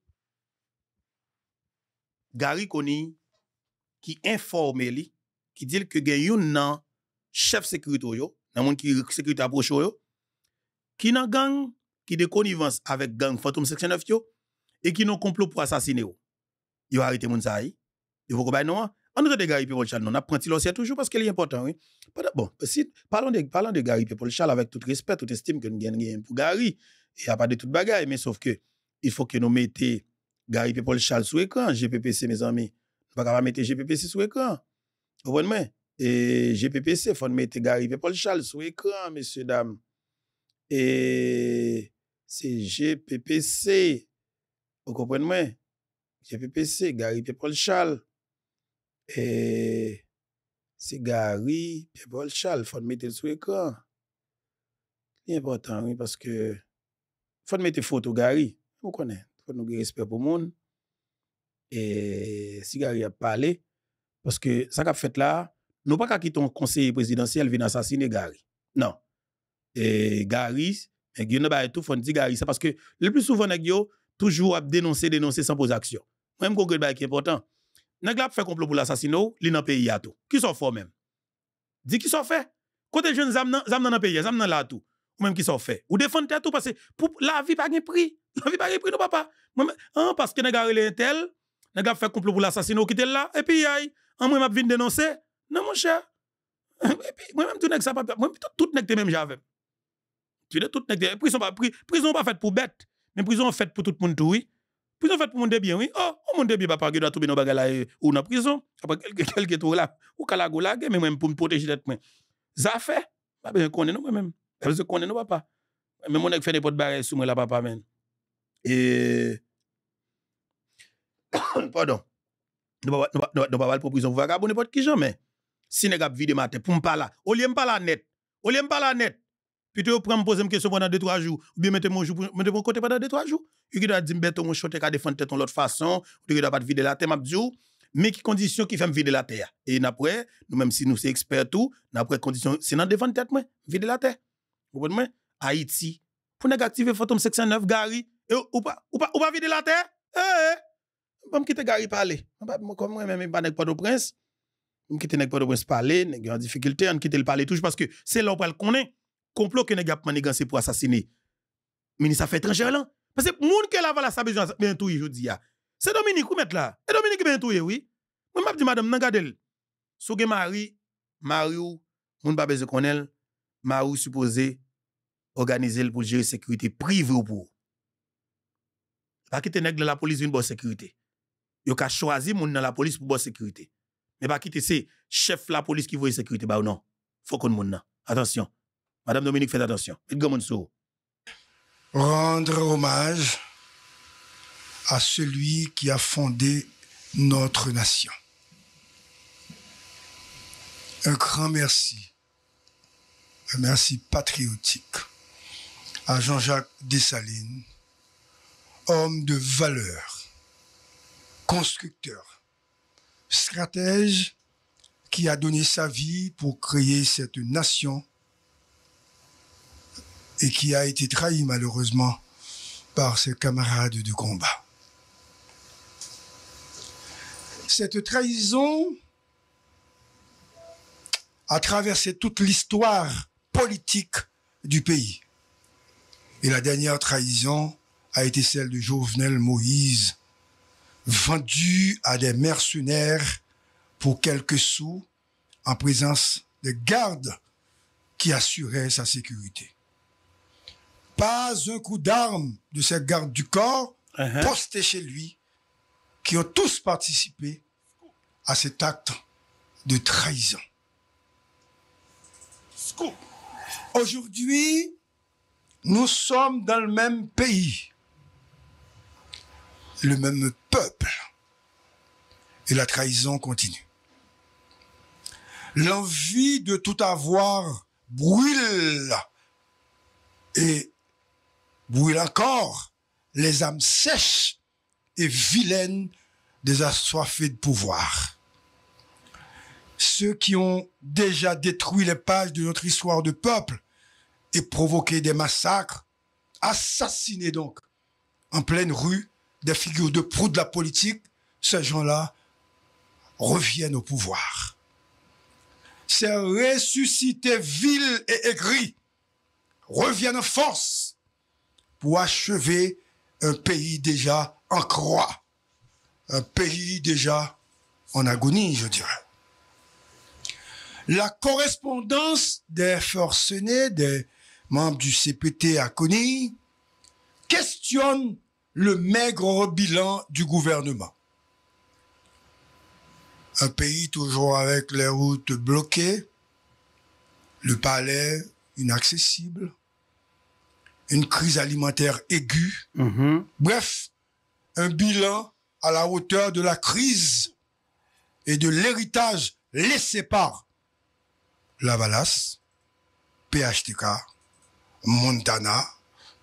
A: Gariconi, qui informe qui dit que y a un chef sécurité dans nan moun qui sécurité approche yo, qui nan gang qui de connivence avec gang Phantom Section 9 et qui n'ont complot pour assassiner Il arrêter arrêté moun Il faut Yo vous bah non, hein. André de Gary Paul Charles, on apprend l'ancien toujours parce qu'il est important, oui. Bon, parlons de, parlons de Gary Paul avec tout respect, toute estime que nous gagnons pour Gary. Il n'y a pas de tout bagaille, mais sauf que, il faut que nous mettions Gary Paul Charles sous écran, GPPC, mes amis. Nous ne pouvons pas mettre GPPC sous écran. Vous comprenez? Et GPPC, il faut mettre Gary Paul Charles sous écran, messieurs, dames. Et Se G.P.P.C. Ou kompren mwen? G.P.P.C. Gary pe Paul Charles. E se Gary pe Paul Charles. Fon mette sou ekran. Ni important. Oui, parce que fon mette foto Gary. Ou konen? Fon nou ge respire pou moun. E si Gary a pale. Parce que sa ka fete la, nou pa ka ki ton konseye presidansiel vina sasine Gary. Non. E Gary Nèg yo tout font digari ça parce que le plus souvent nèg yo toujours à dénoncer dénoncer sans poser action. Même qu'on que qui c'est important. Nèg la fait complot pour l'assassinat, li nan pays à tout. Qui sont fort même Dit qui sont fait Côté jeune zam nan zam nan pays, zam nan là tout. Ou même qui sont fait. Ou défendre tout parce que pour la vie pas gain prix. *laughs* La vie pas gain prix non papa. Hein, parce que nèg relé tel, nèg fait complot pour l'assassinat qui était là et puis aïe, en hein, moi m'a vinn dénoncer. Non mon cher. *laughs* Et puis moi même tout nèg ça pas moi tout nèg te même j'avais. Prison pa fèt pou bèt. Men prison fèt pou tout moun tou. Prison fèt pou moun debi. O moun debi, papa, gè dwa toubi nou bagè la ou na *coughs* prison. Apo, gèl gèl gèl gèl tou la. Ou kalak ou la gè, men mwen pou m potè jèdèt mwen. Zafè, mwen mwen konè nou mwen mèm. Mwen mwen konè nou papa. Men mwen mwen fè nè pot bare sou mwen la papa men. E... Pardon. Nou pa val pou prison. Pou fè akabou nè pot kijon men. Sine gap vide matè pou m pala. O li m pala net. O li m pala net. plutôt pour me poser une question pendant 2-3 jours, ou bien mettez mon jour, mettez mon côté pendant 2-3 jours. Il doit dire, bête, ben, mon choté qu'à défendre tête en l'autre façon, ou ne doit pas vider la tête, m'a dit, oh, mais qui condition qui fait me vider la terre. Et après, nous, même si nous sommes experts tout, après condition, c'est dans défendre tête, moi, vider la terre. Vous comprenez? Haïti, pour nous activer Phantom 609, Gary, et, ou pas, ou pas, ou pas vider la terre? Eh, je eh. vais quitter Gary parler. Bah, comme moi-même, je ne pas de prince. Je vais quitter Port-au-Prince parler, je en difficulté, on quitter le parler tout, parce que c'est là où elle connaît complot que nèg a manigancé pour assassiner ministre fait étrangères là parce que moun que la la ça besoin bien tout jodi c'est Dominique ou mettre là et Dominique bien tout oui moi m'a dit madame n'gardel gadel Marie, gen mari Mario moun pas besoin connaître Mario supposé organiser pour gérer sécurité privée pour pas quitter nèg la police une bonne sécurité yo ka choisi moun dans la police pour bonne sécurité mais pas quitter c'est chef la police qui voit sécurité bah non faut qu'on moun attention Madame Dominique, faites attention. Rendre
C: hommage à celui qui a fondé notre nation. Un grand merci, un merci patriotique à Jean-Jacques Dessalines, homme de valeur, constructeur, stratège qui a donné sa vie pour créer cette nation et qui a été trahi malheureusement par ses camarades de combat. Cette trahison a traversé toute l'histoire politique du pays. Et la dernière trahison a été celle de Jovenel Moïse, vendu à des mercenaires pour quelques sous en présence des gardes qui assuraient sa sécurité pas un coup d'arme de ses gardes du corps uh-huh. postés chez lui, qui ont tous participé à cet acte de trahison. Aujourd'hui, nous sommes dans le même pays, le même peuple, et la trahison continue. L'envie de tout avoir brûle et brûle encore les âmes sèches et vilaines des assoiffés de pouvoir. Ceux qui ont déjà détruit les pages de notre histoire de peuple et provoqué des massacres, assassinés donc en pleine rue des figures de proue de la politique, ces gens-là reviennent au pouvoir. Ces ressuscités vils et aigris reviennent en force pour achever un pays déjà en croix, un pays déjà en agonie, je dirais. La correspondance des forcenés, des membres du CPT à Coni, questionne le maigre bilan du gouvernement. Un pays toujours avec les routes bloquées, le palais inaccessible, une crise alimentaire aiguë. Mm-hmm. Bref, un bilan à la hauteur de la crise et de l'héritage laissé par Lavalas, PHTK, Montana,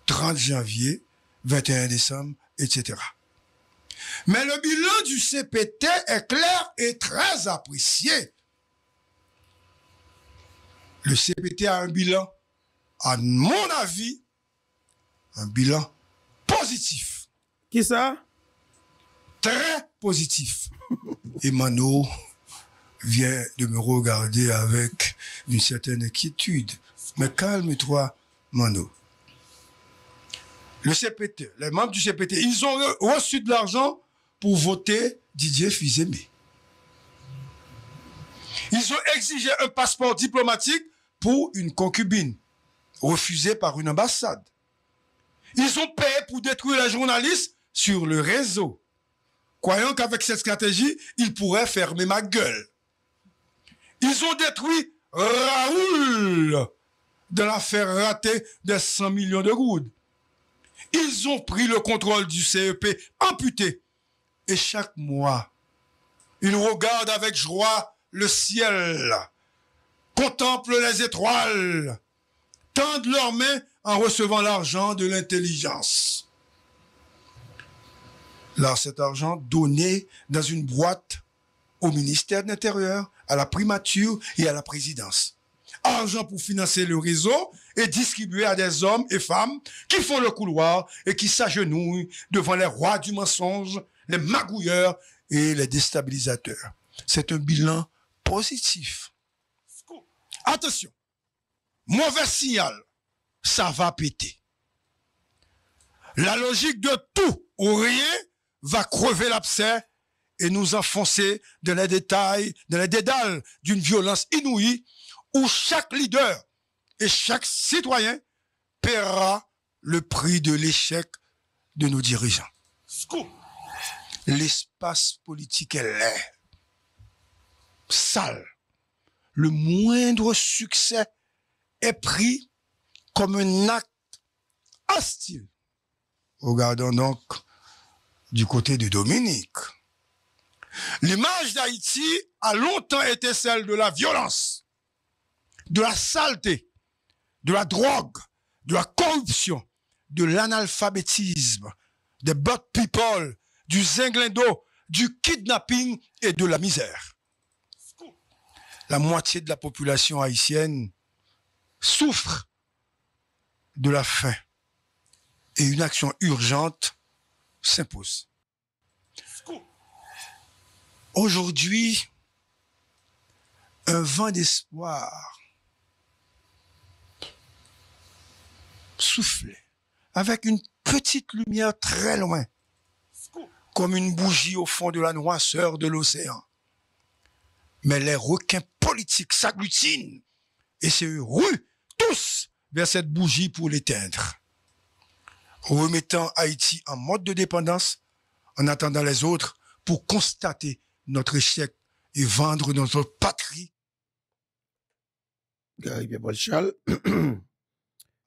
C: 30 janvier, 21 décembre, etc. Mais le bilan du CPT est clair et très apprécié. Le CPT a un bilan, à mon avis, un bilan positif. Qui ça Très positif. *laughs* Et Mano vient de me regarder avec une certaine inquiétude. Mais calme-toi, Mano. Le CPT, les membres du CPT, ils ont reçu de l'argent pour voter Didier Fizemé. Ils ont exigé un passeport diplomatique pour une concubine, refusée par une ambassade. Ils ont payé pour détruire la journaliste sur le réseau, croyant qu'avec cette stratégie, ils pourraient fermer ma gueule. Ils ont détruit Raoul de l'affaire ratée des 100 millions de goudes. Ils ont pris le contrôle du CEP amputé. Et chaque mois, ils regardent avec joie le ciel, contemplent les étoiles, tendent leurs mains en recevant l'argent de l'intelligence. Là, cet argent donné dans une boîte au ministère de l'Intérieur, à la primature et à la présidence. Argent pour financer le réseau et distribuer à des hommes et femmes qui font le couloir et qui s'agenouillent devant les rois du mensonge, les magouilleurs et les déstabilisateurs. C'est un bilan positif. Attention, mauvais signal ça va péter. La logique de tout ou rien va crever l'abcès et nous enfoncer dans les détails, dans les dédales d'une violence inouïe où chaque leader et chaque citoyen paiera le prix de l'échec de nos dirigeants. L'espace politique est lair, sale. Le moindre succès est pris comme un acte hostile. Regardons donc du côté de Dominique. L'image d'Haïti a longtemps été celle de la violence, de la saleté, de la drogue, de la corruption, de l'analphabétisme, des bad people, du zinglendo, du kidnapping et de la misère. La moitié de la population haïtienne souffre de la faim. Et une action urgente s'impose. Aujourd'hui, un vent d'espoir soufflait avec une petite lumière très loin, comme une bougie au fond de la noirceur de l'océan. Mais les requins politiques s'agglutinent et se ruent tous vers cette bougie pour l'éteindre, en remettant Haïti en mode de dépendance, en attendant les autres pour constater notre échec et vendre notre patrie. *clears throat*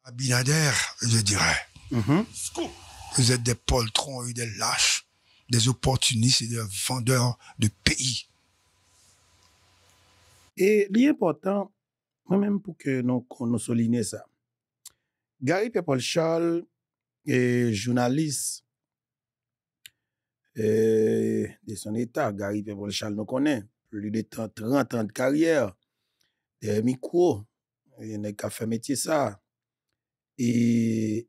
C: Abinader, je dirais. Mm-hmm. Vous êtes des poltrons et des lâches, des opportunistes et des vendeurs de pays.
A: Et l'important, moi-même pour que nous soulignions ça, Gary Peppolchal e, jounalist e, de son etat. Gary Peppolchal nou konen. Lui de 30 karrièr. De mikro. Yenè ka fè metye sa. E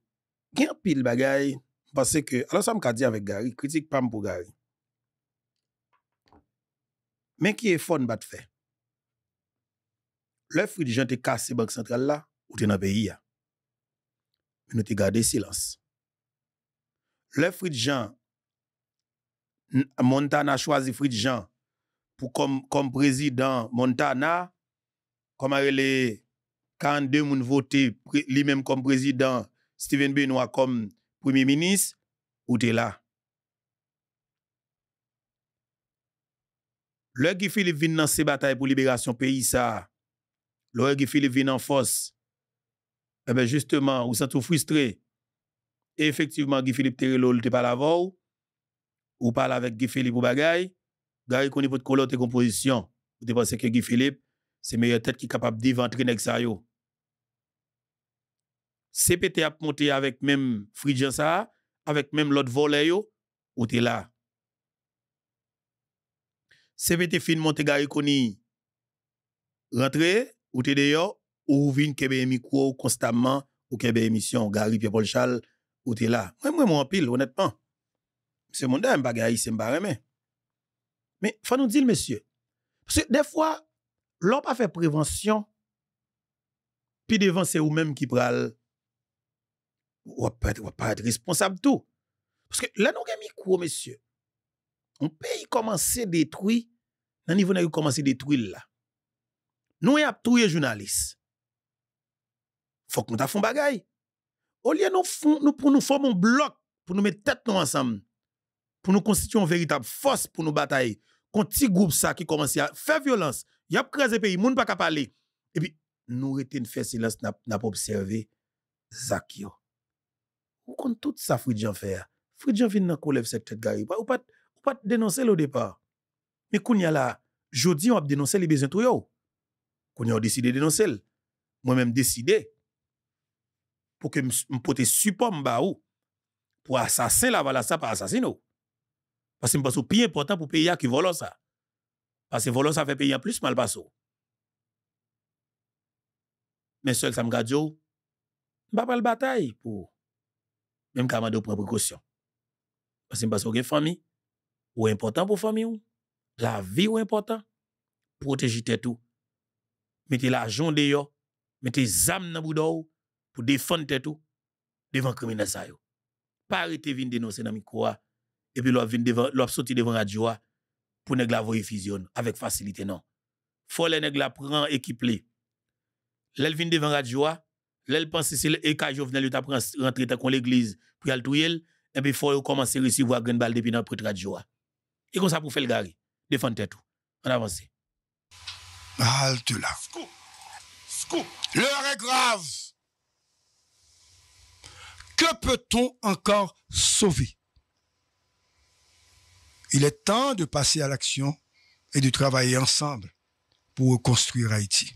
A: gen pil bagay pase ke, alò sa m ka di avè Gary, kritik pam pou Gary. Men ki e fon bat fè. Le fri di jante kase bank sentral la, ou te nan peyi ya. mais nous avons gardé silence. Le Jean Montana a choisi Jean pour comme, comme président Montana, comme les 42 moun voté lui-même comme président, Steven Benoit comme premier ministre, ou t'es là. Le Guy Philippe vient dans ces batailles pour libération pays ça. Le Guy Philippe vient en force eh bien, justement, vous êtes tout frustré. Effectivement, Guy Philippe Térélo il te parle avant, ou parle avec Guy Philippe ou bagay, Gary connaît votre couleur, de composition. Vous pensez que Guy Philippe, c'est meilleur tête qui est capable d'éventrer avec ça. CPT a monté avec même Fridjan ça, avec même l'autre volet, ou t'es là. C'est CPT fin monté Gary Koni rentré, ou t'es dehors, Ou vin kebe emi kwa ou konstanman ou kebe emisyon ou gari pi bol chal ou te la. Mwen mwen mwen pil, honetman. Mse mwenda mba gari se mba remen. Me fwa nou di l mesye. Pse de fwa, l an pa fe prevensyon, pi devan se ou menm ki pral, wap pa et responsab tou. Pse ke l an ou gami kwa ou mesye, mwen pe yi komanse detwi nan yi vwene yi komanse detwi l la. Nou yi ap tou yi jounalis. faut que nous fait Au lieu nous nous, pour nous former un bloc, pour nous mettre tête nous ensemble, pour nous constituer une véritable force pour nous battre. contre ces groupes qui commence à faire violence, il y a pas pays, il n'y a pas parler. Et puis, nous étions de faire silence, nous pas observé Zakio. Ou quand tout ça, Fridjan Fer. Fridjan vient dans le cette tête de Ou pas ou pas dénoncer le départ. Mais quand il y a là, aujourd'hui, on a dénoncé les besoins de tous. Quand on a décidé de dénoncer, moi-même décidé, pou ke m pou te supon m ba ou, pou asasen la valasa pa asasen ou. Pase m pasou pi important pou peyi a ki volosa. Pase volosa fe peyi a plus mal pasou. Men sol sa m gadyou, m pa pal batay pou men m kamadou pren prekosyon. Pase m pasou gen fami, ou important pou fami ou, la vi ou important, proteji te tou. Meti la jonde yo, meti zam nan boudou ou, pour défendre tête devant criminel ça yo. Pas arrêter venir dénoncer dans micro et puis l'op vin devant l'op sorti devant radio pour nèg la voyer fusionne avec facilité non. Faut les nèg la prend équipe li. L'el devant radio l'elle pense c'est le cas Jovenel t'a rentrer dans l'église pour à touyer et puis faut commencer recevoir grande balle depuis dans prêtre radio. Et comme ça pour faire le gari, défendre tête On avance. Halte là. Scoop. Scoop. L'heure est grave
C: que peut-on encore sauver Il est temps de passer à l'action et de travailler ensemble pour reconstruire Haïti.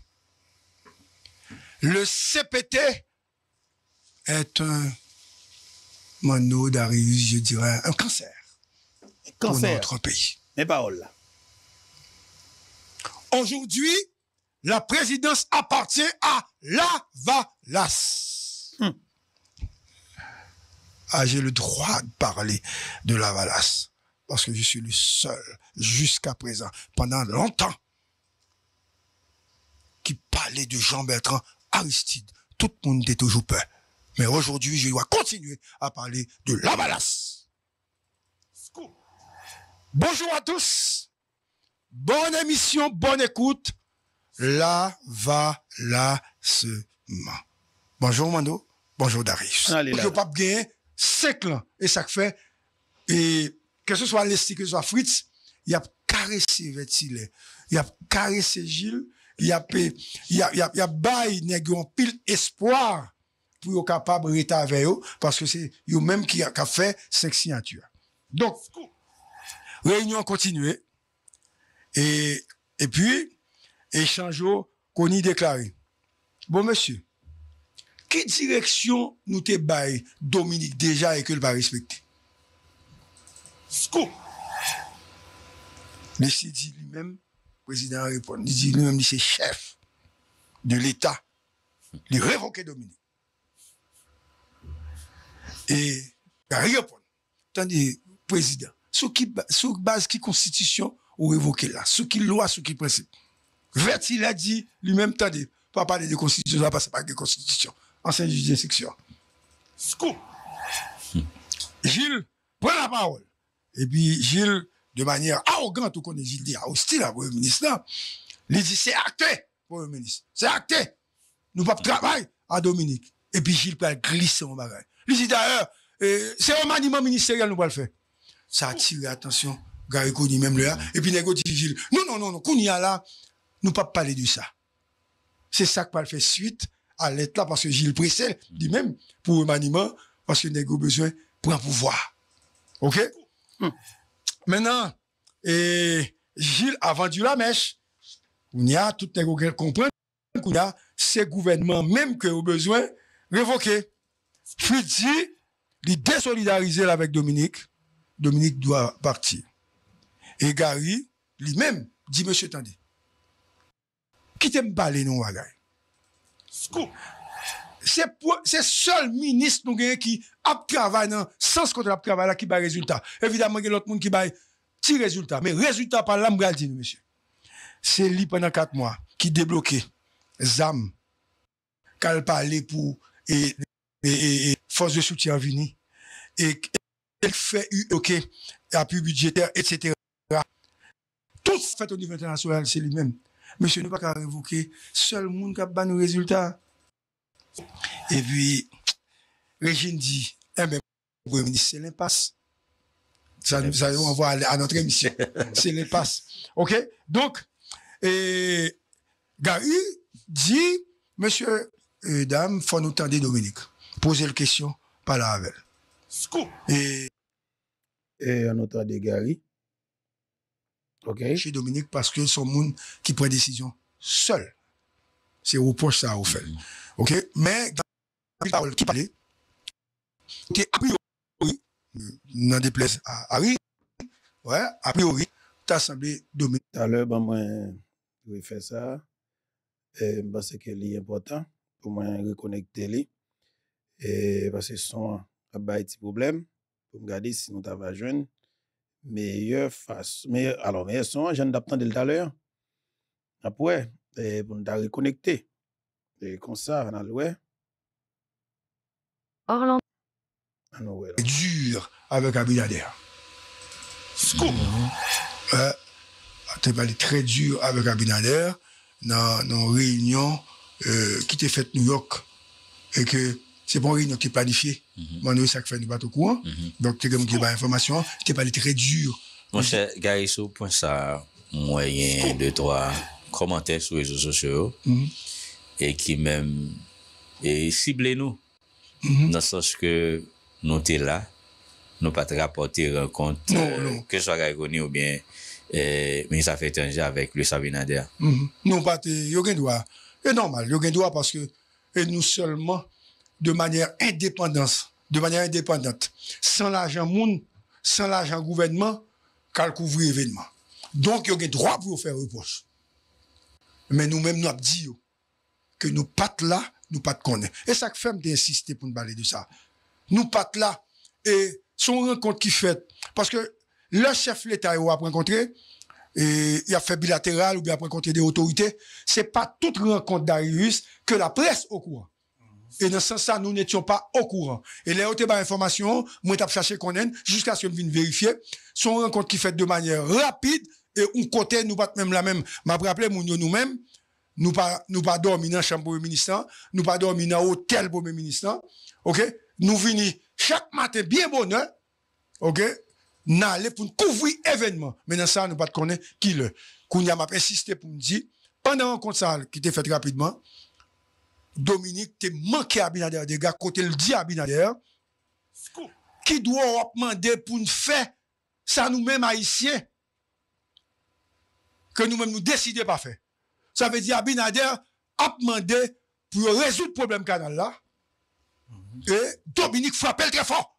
C: Le CPT est un Darius, je dirais, un cancer, cancer. pour notre pays. Aujourd'hui, la présidence appartient à Lavalas. Hum. Ah, j'ai le droit de parler de la valasse. Parce que je suis le seul, jusqu'à présent, pendant longtemps, qui parlait de Jean-Bertrand Aristide. Tout le monde était toujours peur. Mais aujourd'hui, je dois continuer à parler de la valasse. Bonjour à tous. Bonne émission, bonne écoute. La Bonjour Mando. Bonjour Darius. Bonjour Pape c'est ans. Et ça fait, et que ce soit l'Estique, que ce soit Fritz, il a caressé Vetilet, il a caressé Gilles, il a, il a, il a, a bail, un pile espoir pour être capable de rester avec eux, parce que c'est eux-mêmes qui a fait cinq signatures. Donc, réunion continue. et, et puis, échange qu'on y déclaré. Bon, monsieur, quelle direction nous te baille Dominique déjà et qu'elle va respecter Scoop Le dit lui-même, président répond, il dit lui-même, c'est chef de l'État. Il révoquait Dominique. Et il répond, tandis président, Sous qui base qui constitution ou révoqué là, Sous qui loi, sous qui principe. Vert, il a dit lui-même, tandis, pas parler de constitution, ça c'est pas de constitution. En d'instruction. Scoop. Hmm. Gilles prend la parole. Et puis Gilles, de manière arrogante, ou qu'on est Gilles dit, hostile à Premier ministre, il dit, c'est acté, Premier ministre. C'est acté. Nous pas travailler à Dominique. Et puis Gilles peut glisser en bagage. Il dit d'ailleurs, euh, c'est un maniement ministériel, nous pas le faire. Ça attire l'attention, Gary Kouni même là. Et puis Nego dit Gilles, non, non, non, non, ne pouvons nous pas parler de ça. C'est ça que va le faire suite à l'être là parce que Gilles Pressel, lui-même, pour maniement, parce qu'il n'a besoin pour un pouvoir. OK? Hum. Maintenant, et Gilles a vendu la mèche. On y a tout les comprendre qu'on a ces gouvernements même que au besoin révoquer. dit, il désolidariser avec Dominique. Dominique doit partir. Et Gary, lui-même, dit, monsieur, qui Quittez-moi parler, non, bagaille. C'est le seul ministre qui a travaillé dans sens contre a travail qui bail résultat. Évidemment, il y a l'autre monde qui bail petit résultat. Mais résultat par l'âme monsieur. C'est lui pendant quatre mois qui débloqué ZAM, qu'elle parlait pour et, force de soutien vini, et, fait OK, appui budgétaire, etc. Tout fait au niveau international, c'est lui-même monsieur, nous pas qu'à révoquer. Seul monde qui a pas nos résultats. Et puis, Régine dit, eh ben, c'est l'impasse. Ça, ça nous envoie à, notre émission. *laughs* c'est l'impasse. OK? Donc, Gary dit, monsieur, et dame, faut nous attendre Dominique. Posez la question, par la elle. Et, et on entend Gary okay. chez Dominique parce que son monde qui prend décision seul. C'est au poche ça au fait. Mm. OK Mais dans la parole qui parlait a priori n'en déplaise à Harry,
A: ouais, a priori t'as semblé Dominique tout à l'heure ben moi je faire ça parce ben, que c'est important pour moi reconnecter lui et parce que son a euh, ben, des problèmes pour me garder si nous t'avons jeune meilleure façon, meilleur, alors, meilleur son, hein, j'en tout de l'heure. Après, ah, et pour nous reconnecter. Et comme ça, on a le Orlando. Ah, dur avec Abinader. Hein. Scoop!
C: Mm-hmm. Ah, tu très dur avec Abinader dans nos réunions euh, qui faites faite New York et que c'est pas une réunion qui est planifiée Mwen nou yon sak fè nou bat okou an Donk te gen moun ge ba informasyon Te pali tre djur
A: Mwen chè garisou pon sa Mwen yon 1, 2, 3 Komante sou yon sosyo E ki mèm E sible nou Non sòs ke euh, nou te la Nou pati raporti renkont Kè chwa ga yon gouni ou bien Mwen yon sa fè tenje avèk Lou sa vinade
C: Nou pati yon gen dwa E normal, yon gen dwa E nou selman de manière indépendante, de manière indépendante, sans l'argent monde, sans l'argent gouvernement, qu'elle couvre l'événement. Donc, il y a droit pour faire reproche. Mais nous-mêmes, nous avons dit que nous pas là, nous pas là. Et ça fait d'insister pour nous parler de ça. Nous pas là. Et son rencontre qui fait, parce que le chef de l'État a rencontré, et il a fait bilatéral ou bien a rencontré des autorités, c'est pas toute rencontre d'Arius que la presse au courant. Et dans ce sens, ça, nous n'étions pas au courant. Et les des bah, informations, moi, t'as cherché qu'on jusqu'à ce que je vienne vérifier. Son rencontre qui fait de manière rapide, et on côté, nous pas même la même. M'a rappelé, nous-mêmes, nous pas, nous pas dormi dans la chambre premier ministre, nous pas dormi dans l'hôtel premier ministre, ok? Nous venons chaque matin, bien bonheur, ok? Nous pour couvrir événement. Mais dans ça, nous pas connaître qui le. Qu'on a insisté pour nous dire, pendant un rencontre qui était faite rapidement, Dominique t'es manqué Abinader des gars côté le dit Abinader qui doit demander pour une faire ça nous-mêmes haïtiens que nous-mêmes nous décidons pas faire ça veut dire Abinader a demandé pour résoudre le problème canal là mhm. et Dominique frappe très fort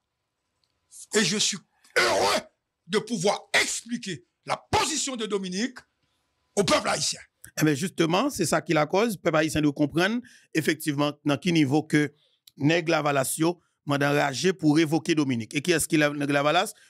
C: et je suis heureux de pouvoir
A: expliquer la position de Dominique au peuple haïtien eh bien, justement, c'est ça qui la cause. Peuple haïtien doit comprendre, effectivement, dans quel niveau que Negla Lavalasio m'a pour évoquer Dominique. Et qui est-ce qui est Neg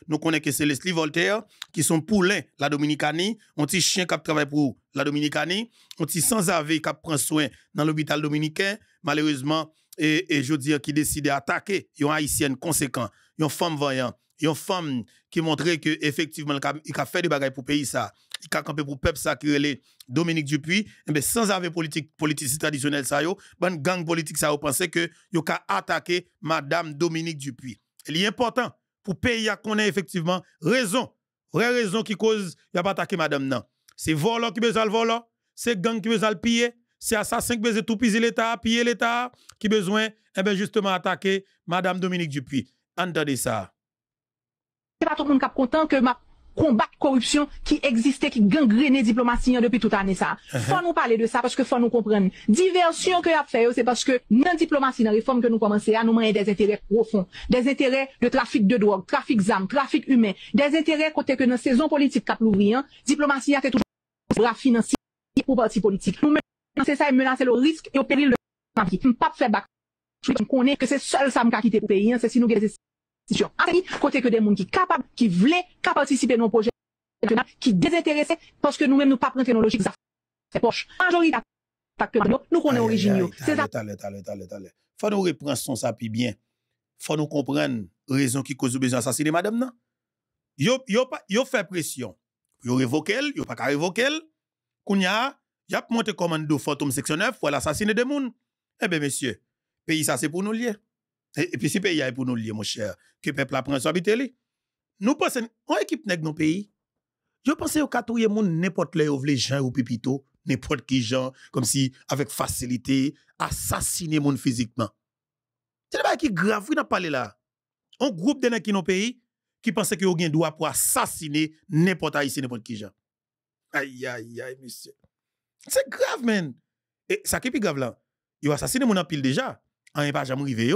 A: Nous connaissons que c'est Leslie Voltaire, qui sont poulains, la Dominicanie, un petit chien qui travaille pour la Dominicanie, un petit sans avis qui prend soin dans l'hôpital dominicain. Malheureusement, et, je veux dire, qui décide d'attaquer une haïtienne conséquent, une femme voyante, une femme qui montrait que effectivement il a fait des bagages pour payer ça qui a campé pour peuple ça qui Dominique Dupuis eh ben, sans avoir politique politique traditionnelle ça yo gang politique ça est pensait que yo a attaquer madame Dominique Dupuis il est important pour pays à connaître effectivement raison vraie raison qui cause y a pas attaqué madame non c'est volant qui besoin le volant c'est gang qui besoin le piller c'est assassin qui besoin tout piser l'état piller l'état qui besoin et eh bien justement attaquer madame Dominique Dupuis entendez ça
B: c'est pas content que ma combattre corruption qui existait, qui gangrénait diplomatie hein, depuis toute année ça. Uh-huh. Faut nous parler de ça parce que faut nous comprendre. Diversion que a fait, c'est parce que dans diplomatie, dans réforme que nous commençons à nous mener des intérêts profonds, des intérêts de trafic de drogue, trafic d'armes, trafic humain, des intérêts côté que dans saison politique cap l'ouvrir, hein, diplomatie a été toujours bras financier pour parti politique. Nous menacer ça et menacer le risque et au péril de la Pas faire back. Je connais que c'est seul ça me quitter pour pays, hein, c'est si nous Côté que des gens qui capables, qui voulaient, participer à nos projets, qui désintéressés, parce que nous-mêmes, nous ne prenons pas nos logiques, c'est poche. Majorité, nous connaissons l'origine. C'est ça.
A: Faut nous reprendre son sapi bien. Faut nous comprendre raison qui cause besoin d'assassiner madame, non? Yo, yo, yo fait pression. Yo révoque elle, yo pas qu'à révoquer elle. Kounya, y'a monté commando fantôme section 9 pour l'assassiner des moun. Eh ben, messieurs, pays ça c'est pour nous lier. Et, puis si le pays est pour nous lier, mon cher, que le peuple apprend à s'habiter. Nous pensons, on équipe dans nos pays. Je pense au quatre monde n'importe les les gens ou pipito, n'importe qui gens, comme si avec facilité, assassiner mon physiquement. C'est pas qui grave, vous n'avez parlé là. Un groupe de gens qui nos pays qui pensent que ont un droit pour assassiner n'importe haïtien, n'importe qui gens. Aïe, aïe, aïe, monsieur. C'est grave, man. Et ça qui est plus grave là. Ils ont assassiné mon pile déjà. On hein, n'est pas jamais arrivé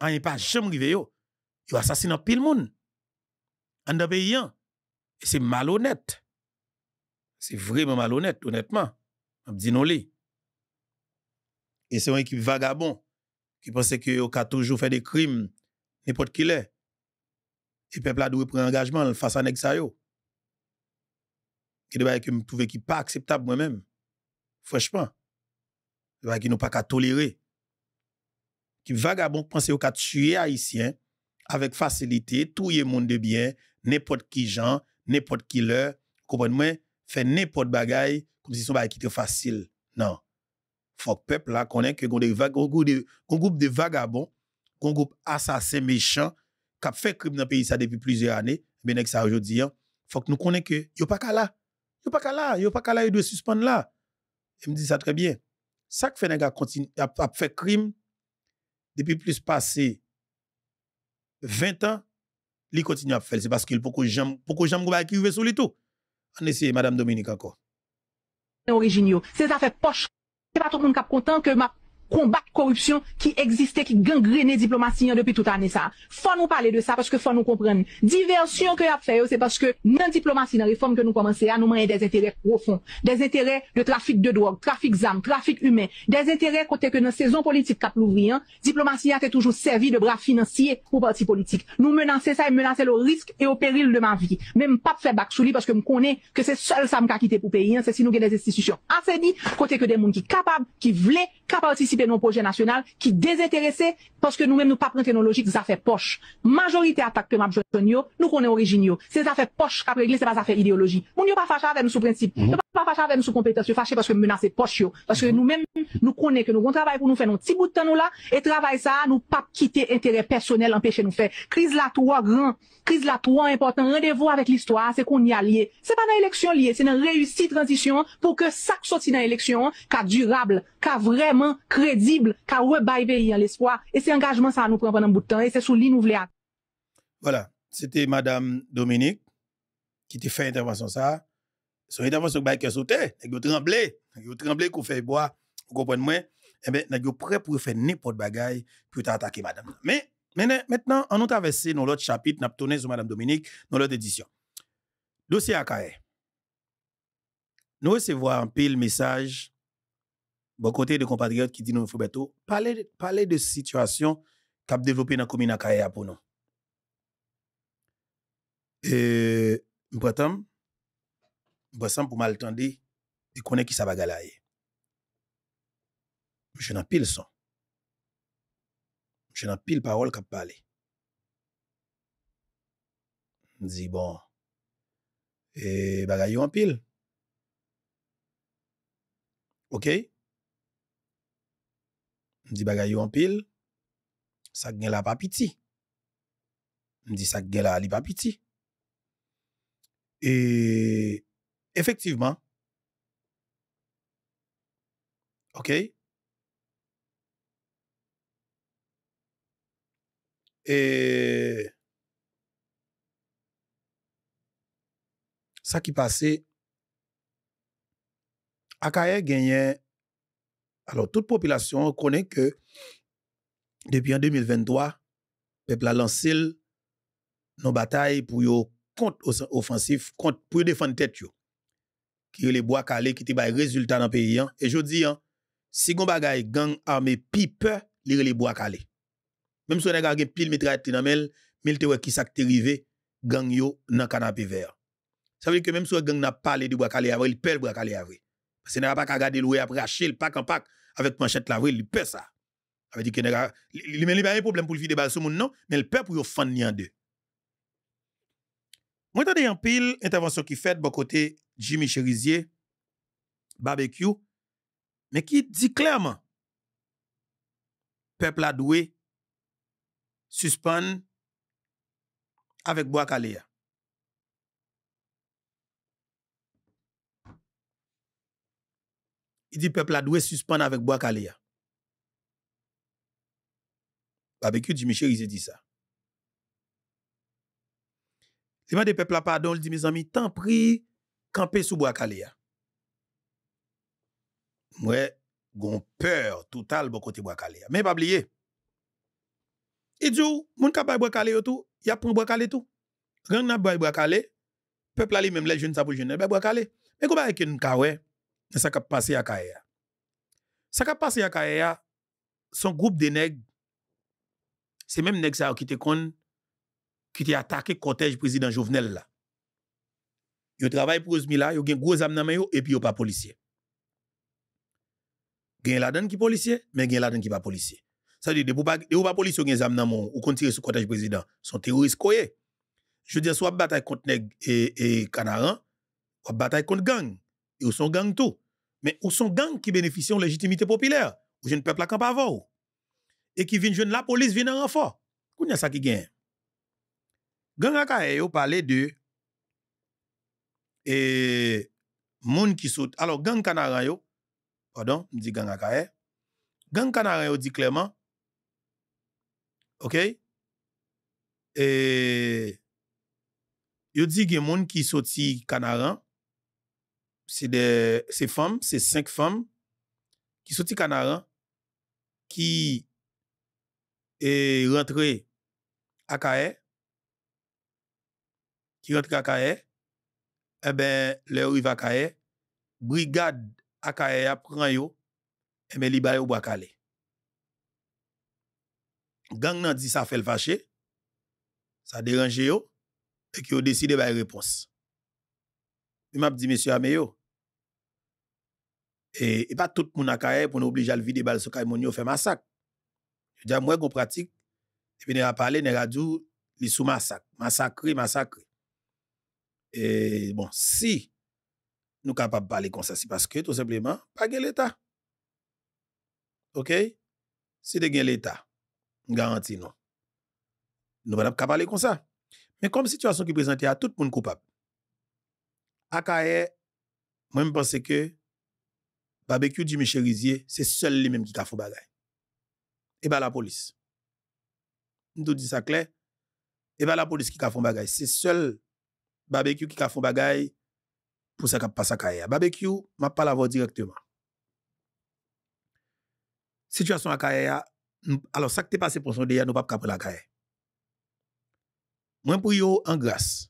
A: on est pas jamais rivé yo tu assassiner plein monde en dans hein. Et c'est malhonnête c'est vraiment malhonnête honnêtement Je dit non et c'est un équipe vagabond qui pense que a toujours fait des crimes n'importe qui l'est. et peuple a doit prendre engagement face à nèg ça yo qui devrait que trouver qui pas acceptable moi-même franchement là qui n'ont pas qu'à tolérer qui vagabond penser au quatre tuer haïtien avec facilité tout le monde de bien n'importe qui gens n'importe qui leur comprenez-moi fait n'importe bagaille comme si son bagay qui facile non faut que peuple là connaît que des un groupe de vagabonds un groupe assassin méchant qui a fait crime dans pays ça depuis plusieurs années bien ça aujourd'hui hein? faut que nous connaît que a pas là a pas là a pas là il doit suspendre là il me dit ça très bien ça que fait nèg a a fait crime depuis plus passé 20 ans, il continue à faire. C'est parce qu'il faut que j'aime, pour que j'aime sur le tout. On essaie, Madame Dominique encore.
B: C'est ça fait poche. C'est pas tout le monde qui est content que ma combattre corruption qui existait, qui gangrénait diplomatie hein, depuis toute année ça. Faut nous parler de ça parce que faut nous comprendre. Diversion que a fait, oh, c'est parce que dans diplomatie, dans réforme que nous commençons à nous mener des intérêts profonds, des intérêts de trafic de drogue, trafic d'armes, trafic humain, des intérêts côté que dans saison politique cap l'ouvrir, hein, diplomatie a toujours servi de bras financiers pour parti politiques. Nous menacer ça et menacer le risque et au péril de ma vie. Même pas faire back parce que me connais que c'est seul ça me quitter pour payer, hein. c'est si nous avons des institutions assez dit, côté que des gens qui capables, qui voulaient, qui participer à nos projets nationaux, qui désintéressé parce que nous-mêmes, nous ne pas nos logiques, ça fait poche. Majorité attaque que je nous connaissons origine. C'est ça fait poche c'est pas ça fait idéologie. Nous n'y pas fâché avec nous sous principe. ne mhm. Nous pas fâché avec nous sous compétence. fâché parce que menacer poche, Parce que nous-mêmes, nous connaissons que nous avons travail pour nous faire un petit bout de temps, nous là, et travail ça, nous pas quitter intérêt personnel, empêcher nous faire. Crise là, trois grand. Crise là, trois important. Rendez-vous avec l'histoire, c'est qu'on y a lié. C'est pas dans élection liée, c'est dans réussite transition pour que ça sorte dans l'élection, qu'a durable, qu'a vraiment vraiment crédible ouais rebailler pays en l'espoir. Et c'est engagement ça nous prend pendant bout de temps. Et c'est sous lui nous voulons.
A: Voilà. C'était Madame Dominique qui t'a fait intervention ça. Son intervention bail qui sauté. Elle a tremblé. Elle a tremblé qu'on fait bois. Vous comprenez moi? Eh ben, n'est prêt pour faire n'importe bagaille pour attaquer Madame. Mais, maintenant, on nous traversé dans l'autre chapitre, nous tourné sur Madame Dominique dans l'autre édition. Dossier à Nous recevons un pile message bon côté de compatriotes qui disent nous, faut parler parler de situation qu'a développée dans la commune à pour nous. Et, m'pratam, m'pratam pour mal et connais qui ça va galayer. Je n'en pile son. Je n'ai pile parole qu'a parlé. dis, bon, et bagaille en pile. OK? Mdi bagay en pile. sak gen la Papiti. piti. Mdi ça gen la li pas Et Et effectivement, ok, et ça qui passait, akaye gagnait alors, toute population connaît que depuis en 2023, le peuple a lancé nos batailles pour yo contre offensif, contre, pour défendre tête Qui les bois calés, qui le résultat dans le pays. Hein. Et je dis, hein, si on bagaille gang armé pipe, lire les bois calés. Même si on a pile mitraille dans mel, mille te qui s'est arrivé, gang yo dans canapé vert. Ça veut dire que même si on gang n'a parlé du bois calé avant, il perd bois calé avant. Parce vous n'a pas qu'à garder louer après acheter pas pack en avec manchette la il peut ça. Ça veut dire que il n'y a pas de problème pour le vider sur monde non, mais il peuple pour le ni de deux. Moi, j'ai un pile intervention qui fait bon côté Jimmy Cherizier, barbecue, mais qui dit clairement, peuple a doué, suspend avec Bois Il dit peuple a se suspendre avec bois caléa. Barbecue dit Michel, il dit ça. Il m'a dit peuple a pardon, il dit mes amis, tant pris camper sous bois Ouais, Moi, gon peur total bon côté bois Mais pas oublié. Il dit mon capable bois caléa tout, il y a pour bois caléa tout. Rien n'a pas bois le Peuple a lui même les jeunes ça pour jeunes, bois caléa. Mais comment est-ce cas dans ce qui a passé à Kaya. Ce passé à son groupe de nègres, c'est même nègres qui attaqués attaqué le cortège président Jovenel. Ils travaillent pour là, ils ont gros un dans main et puis ils pas policier. Il y a la donne qui policier, mais ils n'ont qui pas policier. Ça veut dire, de ou pas policier, il y a un homme qui est tiré sur le cottage président. sont terroristes Je veux dire, soit bataille contre les Canarins, soit bataille contre gang. Ils sont gang tout. Mais ils sont gang qui bénéficient de légitimité populaire. Ou jeune peuple à camp avant. Et qui viennent jeune la police, vient en renfort. Qu'on a ça qui gagne. Gang a parlé de. Et. Moun qui saute. Alors, gang canaran yo. Pardon, dit gang a Gang canaran yo dit clairement. OK? Et. Yo dit gen moun qui sorti canaran c'est des ces femmes, c'est cinq femmes qui sont canaran qui est rentré à Kaé qui rentre à Kaé eh ben le rive à Kaé brigade à Kaé a pris yo et eh ben li ba bois calé gang nan dit ça fait le fâché ça dérange yo et qui ont décidé ba réponse il m'a dit monsieur Ameyo E, e pa tout moun akaye pou nou oblijal vide bal sou kay moun yo fè masak. Je dja mwen kon pratik, epi ne rapale, ne radjou li sou masak. Masakri, masakri. E bon, si nou kapap pale konsa, si paske tout sepleman, pa gen l'Etat. Ok? Si de gen l'Etat, n garanti nou. Nou ban ap kapale konsa. Men kom situasyon ki prezente a tout moun koupap, akaye, mwen mi pense ke, barbekyou di miche rizye, se sol li menm ki ka fon bagay. E eh ba la polis. Ndou di sa kle, e eh ba la polis ki ka fon bagay. Se sol barbekyou ki ka fon bagay pou sa kap pa sa kaya. Barbekyou, map pa la vo direkteman. Sityason la kaya, alo sa k te pase ponson deya, nou pap kap la kaya. Mwen pou yo angras.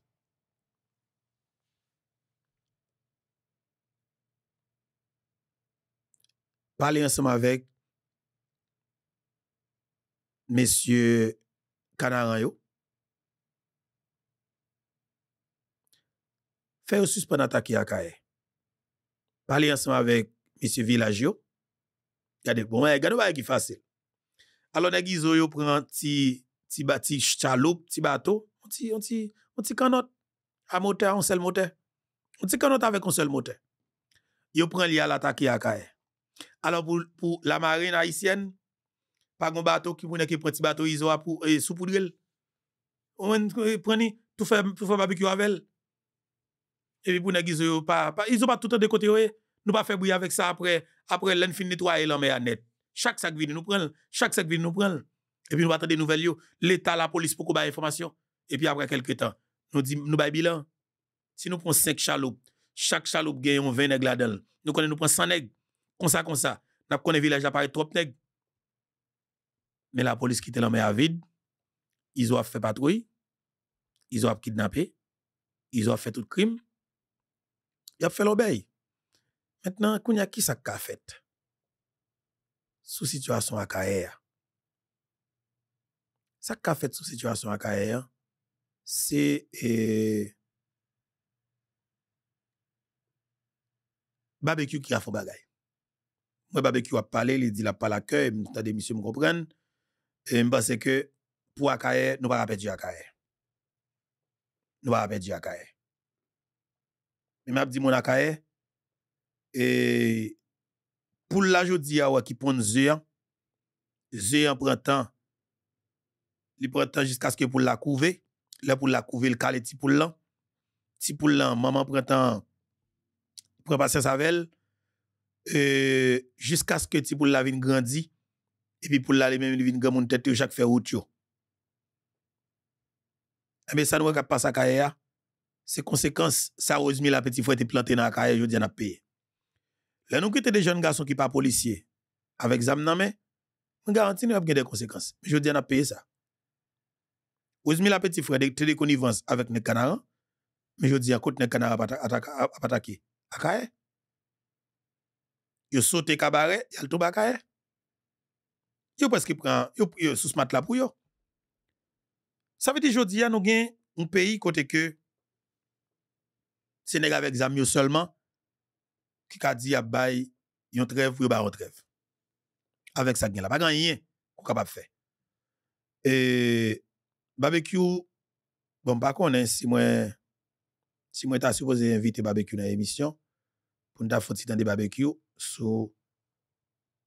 A: Parle yon seman vek Mesey Kanaran yo. Fè yon suspan atak yon akaye. Parle yon seman vek Mesey Vilaj yo. Gade pou mwen, gade pou mwen yon ki fase. Alon e gizou yo preman ti ti bat ti chalop, ti bato. On ti, on ti, on ti kanot a motè, a on sel motè. On ti kanot avek on sel motè. Yo preman li al atak yon akaye. alon pou la mare na isyen, pa goun bato ki pou neke proti bato, iso apou soupoudril, ouwen prani, tou fe mabik yo avel, epi pou neke iso yo pa, iso pa toutan dekote yo e, nou pa febouye avèk sa apre, apre lèn fin netwa e lan mè anet, chak sak vide nou pran, chak sak vide nou pran, epi nou batan de nouvel yo, l'Etat, la polis pokou ba informasyon, epi apre kelke tan, nou di nou bay bilan, si nou pran sek chaloup, chak chaloup gen yon 20 neg la del, nou konen nou pran 100 neg, Comme ça, comme ça. N'a pas village apparaît trop nèg. Mais la police qui était là, mais à vide, ils ont fait patrouille, ils ont kidnappé, ils ont fait tout le crime, ils ont fait l'obéi. Maintenant, qu'on y a qui ça a fait? Sous situation à carrière Ça a fait sous situation à carrière c'est eh, barbecue qui a fait bagaille. Moi, barbecue a parlé, il dit la pas l'accueil, m'entendez, monsieur, me comprendre. Et je pense que pour Akaye, nous ne pas perdre Akaye. Nous va pas perdre Akaye. Mais m'a dit mon Akaye, et pour la jodi a qui prend zéan, zéan prend temps, il prend temps jusqu'à ce que pour la couver, là pour la couver, le calé ti pour l'an, ti pour l'an, maman prend temps, prend patience avec elle, jusqu'à ce que tu pour la vienne grandi et puis pour l'aller même vienne grand mon tête chaque fait route mais eh ça nous passe à carrière Ces conséquences, ça Rosemary la petite fois était planté dans carrière je dis n'a payé là nous qui quitter des jeunes garçons qui pas policiers avec zam nan mais on garantit nous a des conséquences je dis n'a payé ça Rosemary la petite frère de connivence avec les canards mais je dis à côté les canards pas attaquer à Kaya Yo sauté cabaret, y'a le tout bakaye. parce presque prend, yo, yo sous mat matelas pour yo. Ça veut dire jodi nous avons un pays côté que Sénégal avec amis seulement qui a dit à bay yon trêve ou ba trêve. Avec ça gain là, pas rien capables capable faire. Et barbecue bon par contre si moi si moi t'as supposé inviter barbecue dans l'émission pour nous faire un petit temps de barbecue sou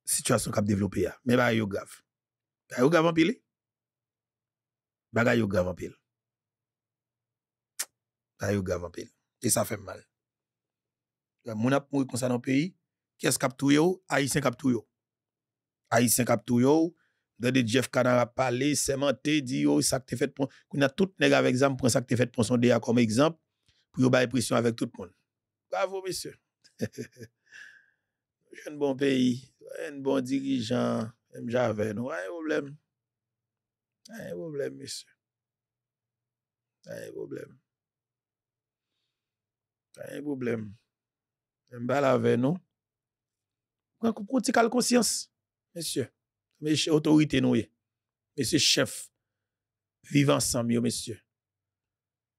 A: situasyon kap devlopi ya. Men ba yon gav. Ba yon gav anpili? E? Ba ga yon gav anpili? Ba yon gav anpili? E sa fe mal. Moun ap mou yon konsan anpili, kes kap tou yo, a yi sen kap tou yo. A yi sen kap tou yo, dade Jeff Canara pale, semente, di yo, sak te fet pon, kou na tout neg av ekzam, pon sak te fet pon son de ya kom ekzam, pou yo baye presyon avèk tout moun. Bravo, mese. Hehehehe. *laughs* Jè n bon peyi, jè n bon dirijan, jè m javey nou. A yon problem. A yon problem, mesye. A yon problem. A yon problem. Jè m balavey nou. Mwen kou prouti kal konsyans, mesye. Mesye otorite nou e. Mesye chef. Vivansan myo, mesye.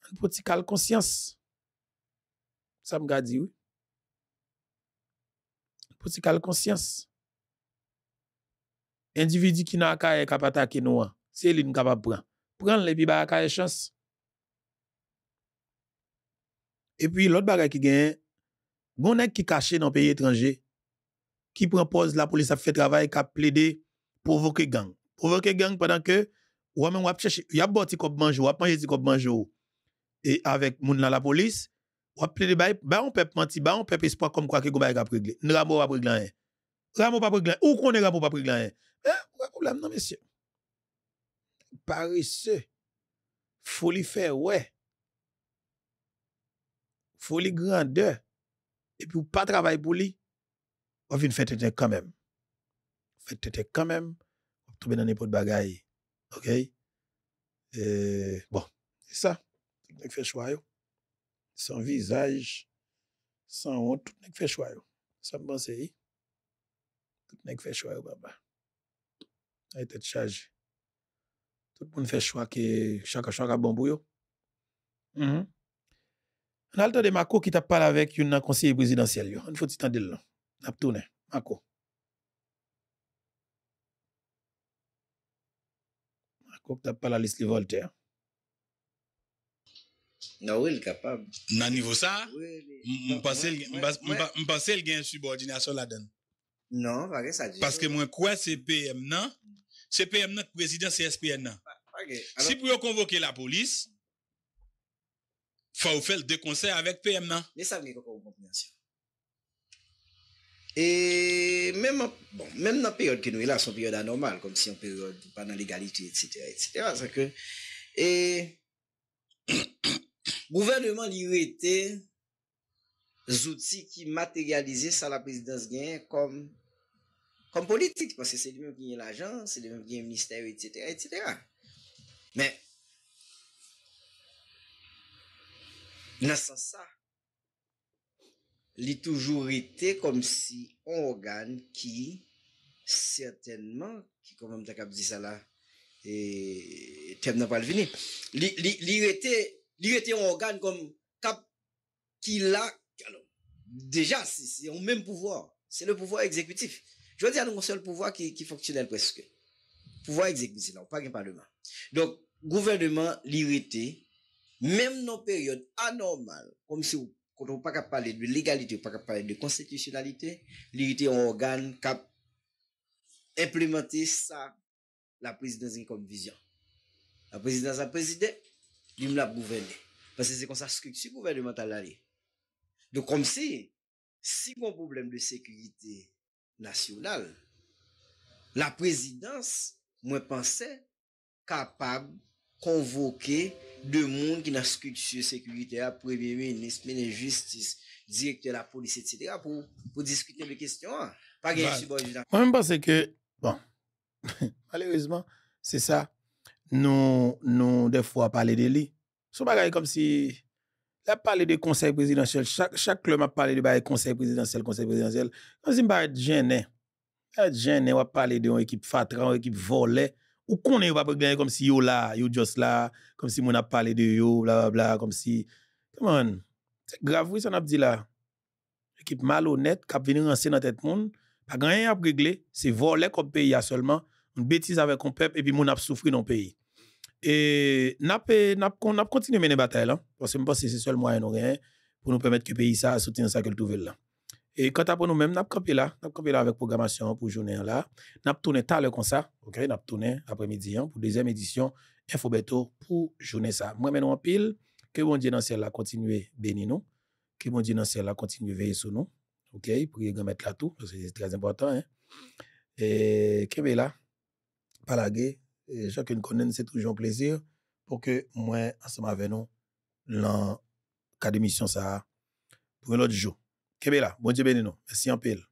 A: Mwen prouti kal konsyans. Sa m gadi, oui. pour si cal conscience. Individu qui n'a pas capable attaquer nous, c'est lui qui capable prendre. Prendre les bibas à chance. Et puis l'autre bagaille qui gagne, gon qui caché dans pays étranger qui propose la police a fait travail qui a plaidé provoquer gang. Provoquer gang pendant que ou même ou va chercher, y a boti kop manjou, a mangé kop manjou et avec dans la police ou peut le bails, ba on peut mentir, ba on peut espoir comme quoi que go de cap régler. Ne ramo pas régler rien. Ramo pas régler. Ou qu'on ne ramo pas régler rien. Eh, problème non monsieur. Paresseux. Faut les faire ouais. Faut les grandeur. Et puis pas travailler pour lui. On vient faire tête quand même. Fait tête quand même. On tombe dans n'importe bagaille. OK? bon, c'est ça. Fait choix. Yo. San vizaj. San ou. Tout nek fe chwa yo. Sab ban se yi. Tout nek fe chwa yo baba. A yi tet chaji. Tout moun fe chwa ki chaka chaka bon bou yo. Mh mh. An al ta de mako ki ta pala vek yon nan konseye brisidansyel yo. An foti tan dil lan. Nap tou ne. Mako. Mako ki ta pala lisli volte ya. Non, oui, il est capable. Dans le niveau ça, je pense qu'il y a une subordination là-dedans. Non, parce que ça Parce que moi, quoi, c'est PM, non? C'est PM, non, président, de CSPN, non? Si vous e convoquer la police, il faut faire le conseils avec PM, non? Mais ça, vous avez une compréhension. Et
D: même, dans la période que nous sommes là, c'est une période anormale, comme si une période pendant l'égalité, etc., etc., et, e- Gouvernement li ou ete zouti ki materialize sa la prezidans gen kom politik pwase se di menm gen l'ajans, se di menm gen minister, etc. Men, nasan sa, li toujou rete kom si organ ki certainman ki konponm takap di sa la ete m nan pal vini. Li ou ete Liberté un organe comme cap qui l'a déjà c'est au même pouvoir c'est le pouvoir exécutif je veux dire nous le pouvoir qui fonctionne fonctionnel presque pouvoir exécutif là pas un parlement donc gouvernement liberté, même dans périodes anormale comme si ne on pas parler de légalité pas parler de constitutionnalité Liberté un organe cap implémenter ça la présidence comme vision la présidence a présidé lui me l'a gouverné. Parce que c'est comme ça structure gouvernementale allait. Donc comme si, si mon problème de sécurité nationale, la présidence, moi pensais, capable convoquer de monde qui n'a structure sécurité, premier ministre, ministre de justice, directeur de la police, etc., pour, pour discuter des questions. Hein. Pas bah,
A: moi pense que, bon, *laughs* malheureusement, c'est ça nous, nous, des fois, parler de lui. Ce bagage comme si, la parler de conseil présidentiel, chaque, chaque club a parlé de bah, conseil présidentiel, conseil présidentiel. Comme si, je bah, gêné. Je gêné, on parler de une équipe fatra, une équipe volée. Ou qu'on est, pas gagner comme si yo là, yo juste là, comme si on a parlé de yo, bla bla bla, comme si. Come C'est grave, oui, ça n'a pas dit là. Équipe malhonnête, qui a venu lancer dans tête monde, pas gagner à régler, c'est volé comme pays seulement, une bêtise avec un peuple, et puis mon a souffrir dans le pays. Et nous avons continué à mener bataille là, parce que je pense que c'est seul moyen pour nous permettre que le pays ça soutienne ça que le trouve là. Et quand à nous-mêmes, nous avons campé là, nous avons là avec programmation pour journée là. Nous avons tourné tard comme ça, ok, nous avons tourné après-midi hein, pour deuxième édition Infobeto pour journée ça. Moi maintenant en pile, que mon Dieu dans ciel là continue bénir nous, que mon Dieu dans ciel là continue veiller sur nous, ok, pour y mettre là tout, parce que c'est très important. Hein? Et que ben là, pas guerre et chacun connaît, c'est toujours un plaisir pour que moi, ensemble avec nous, dans l'émission, ça, pour un autre jour. Kébéla, bon Dieu béni Merci en pile.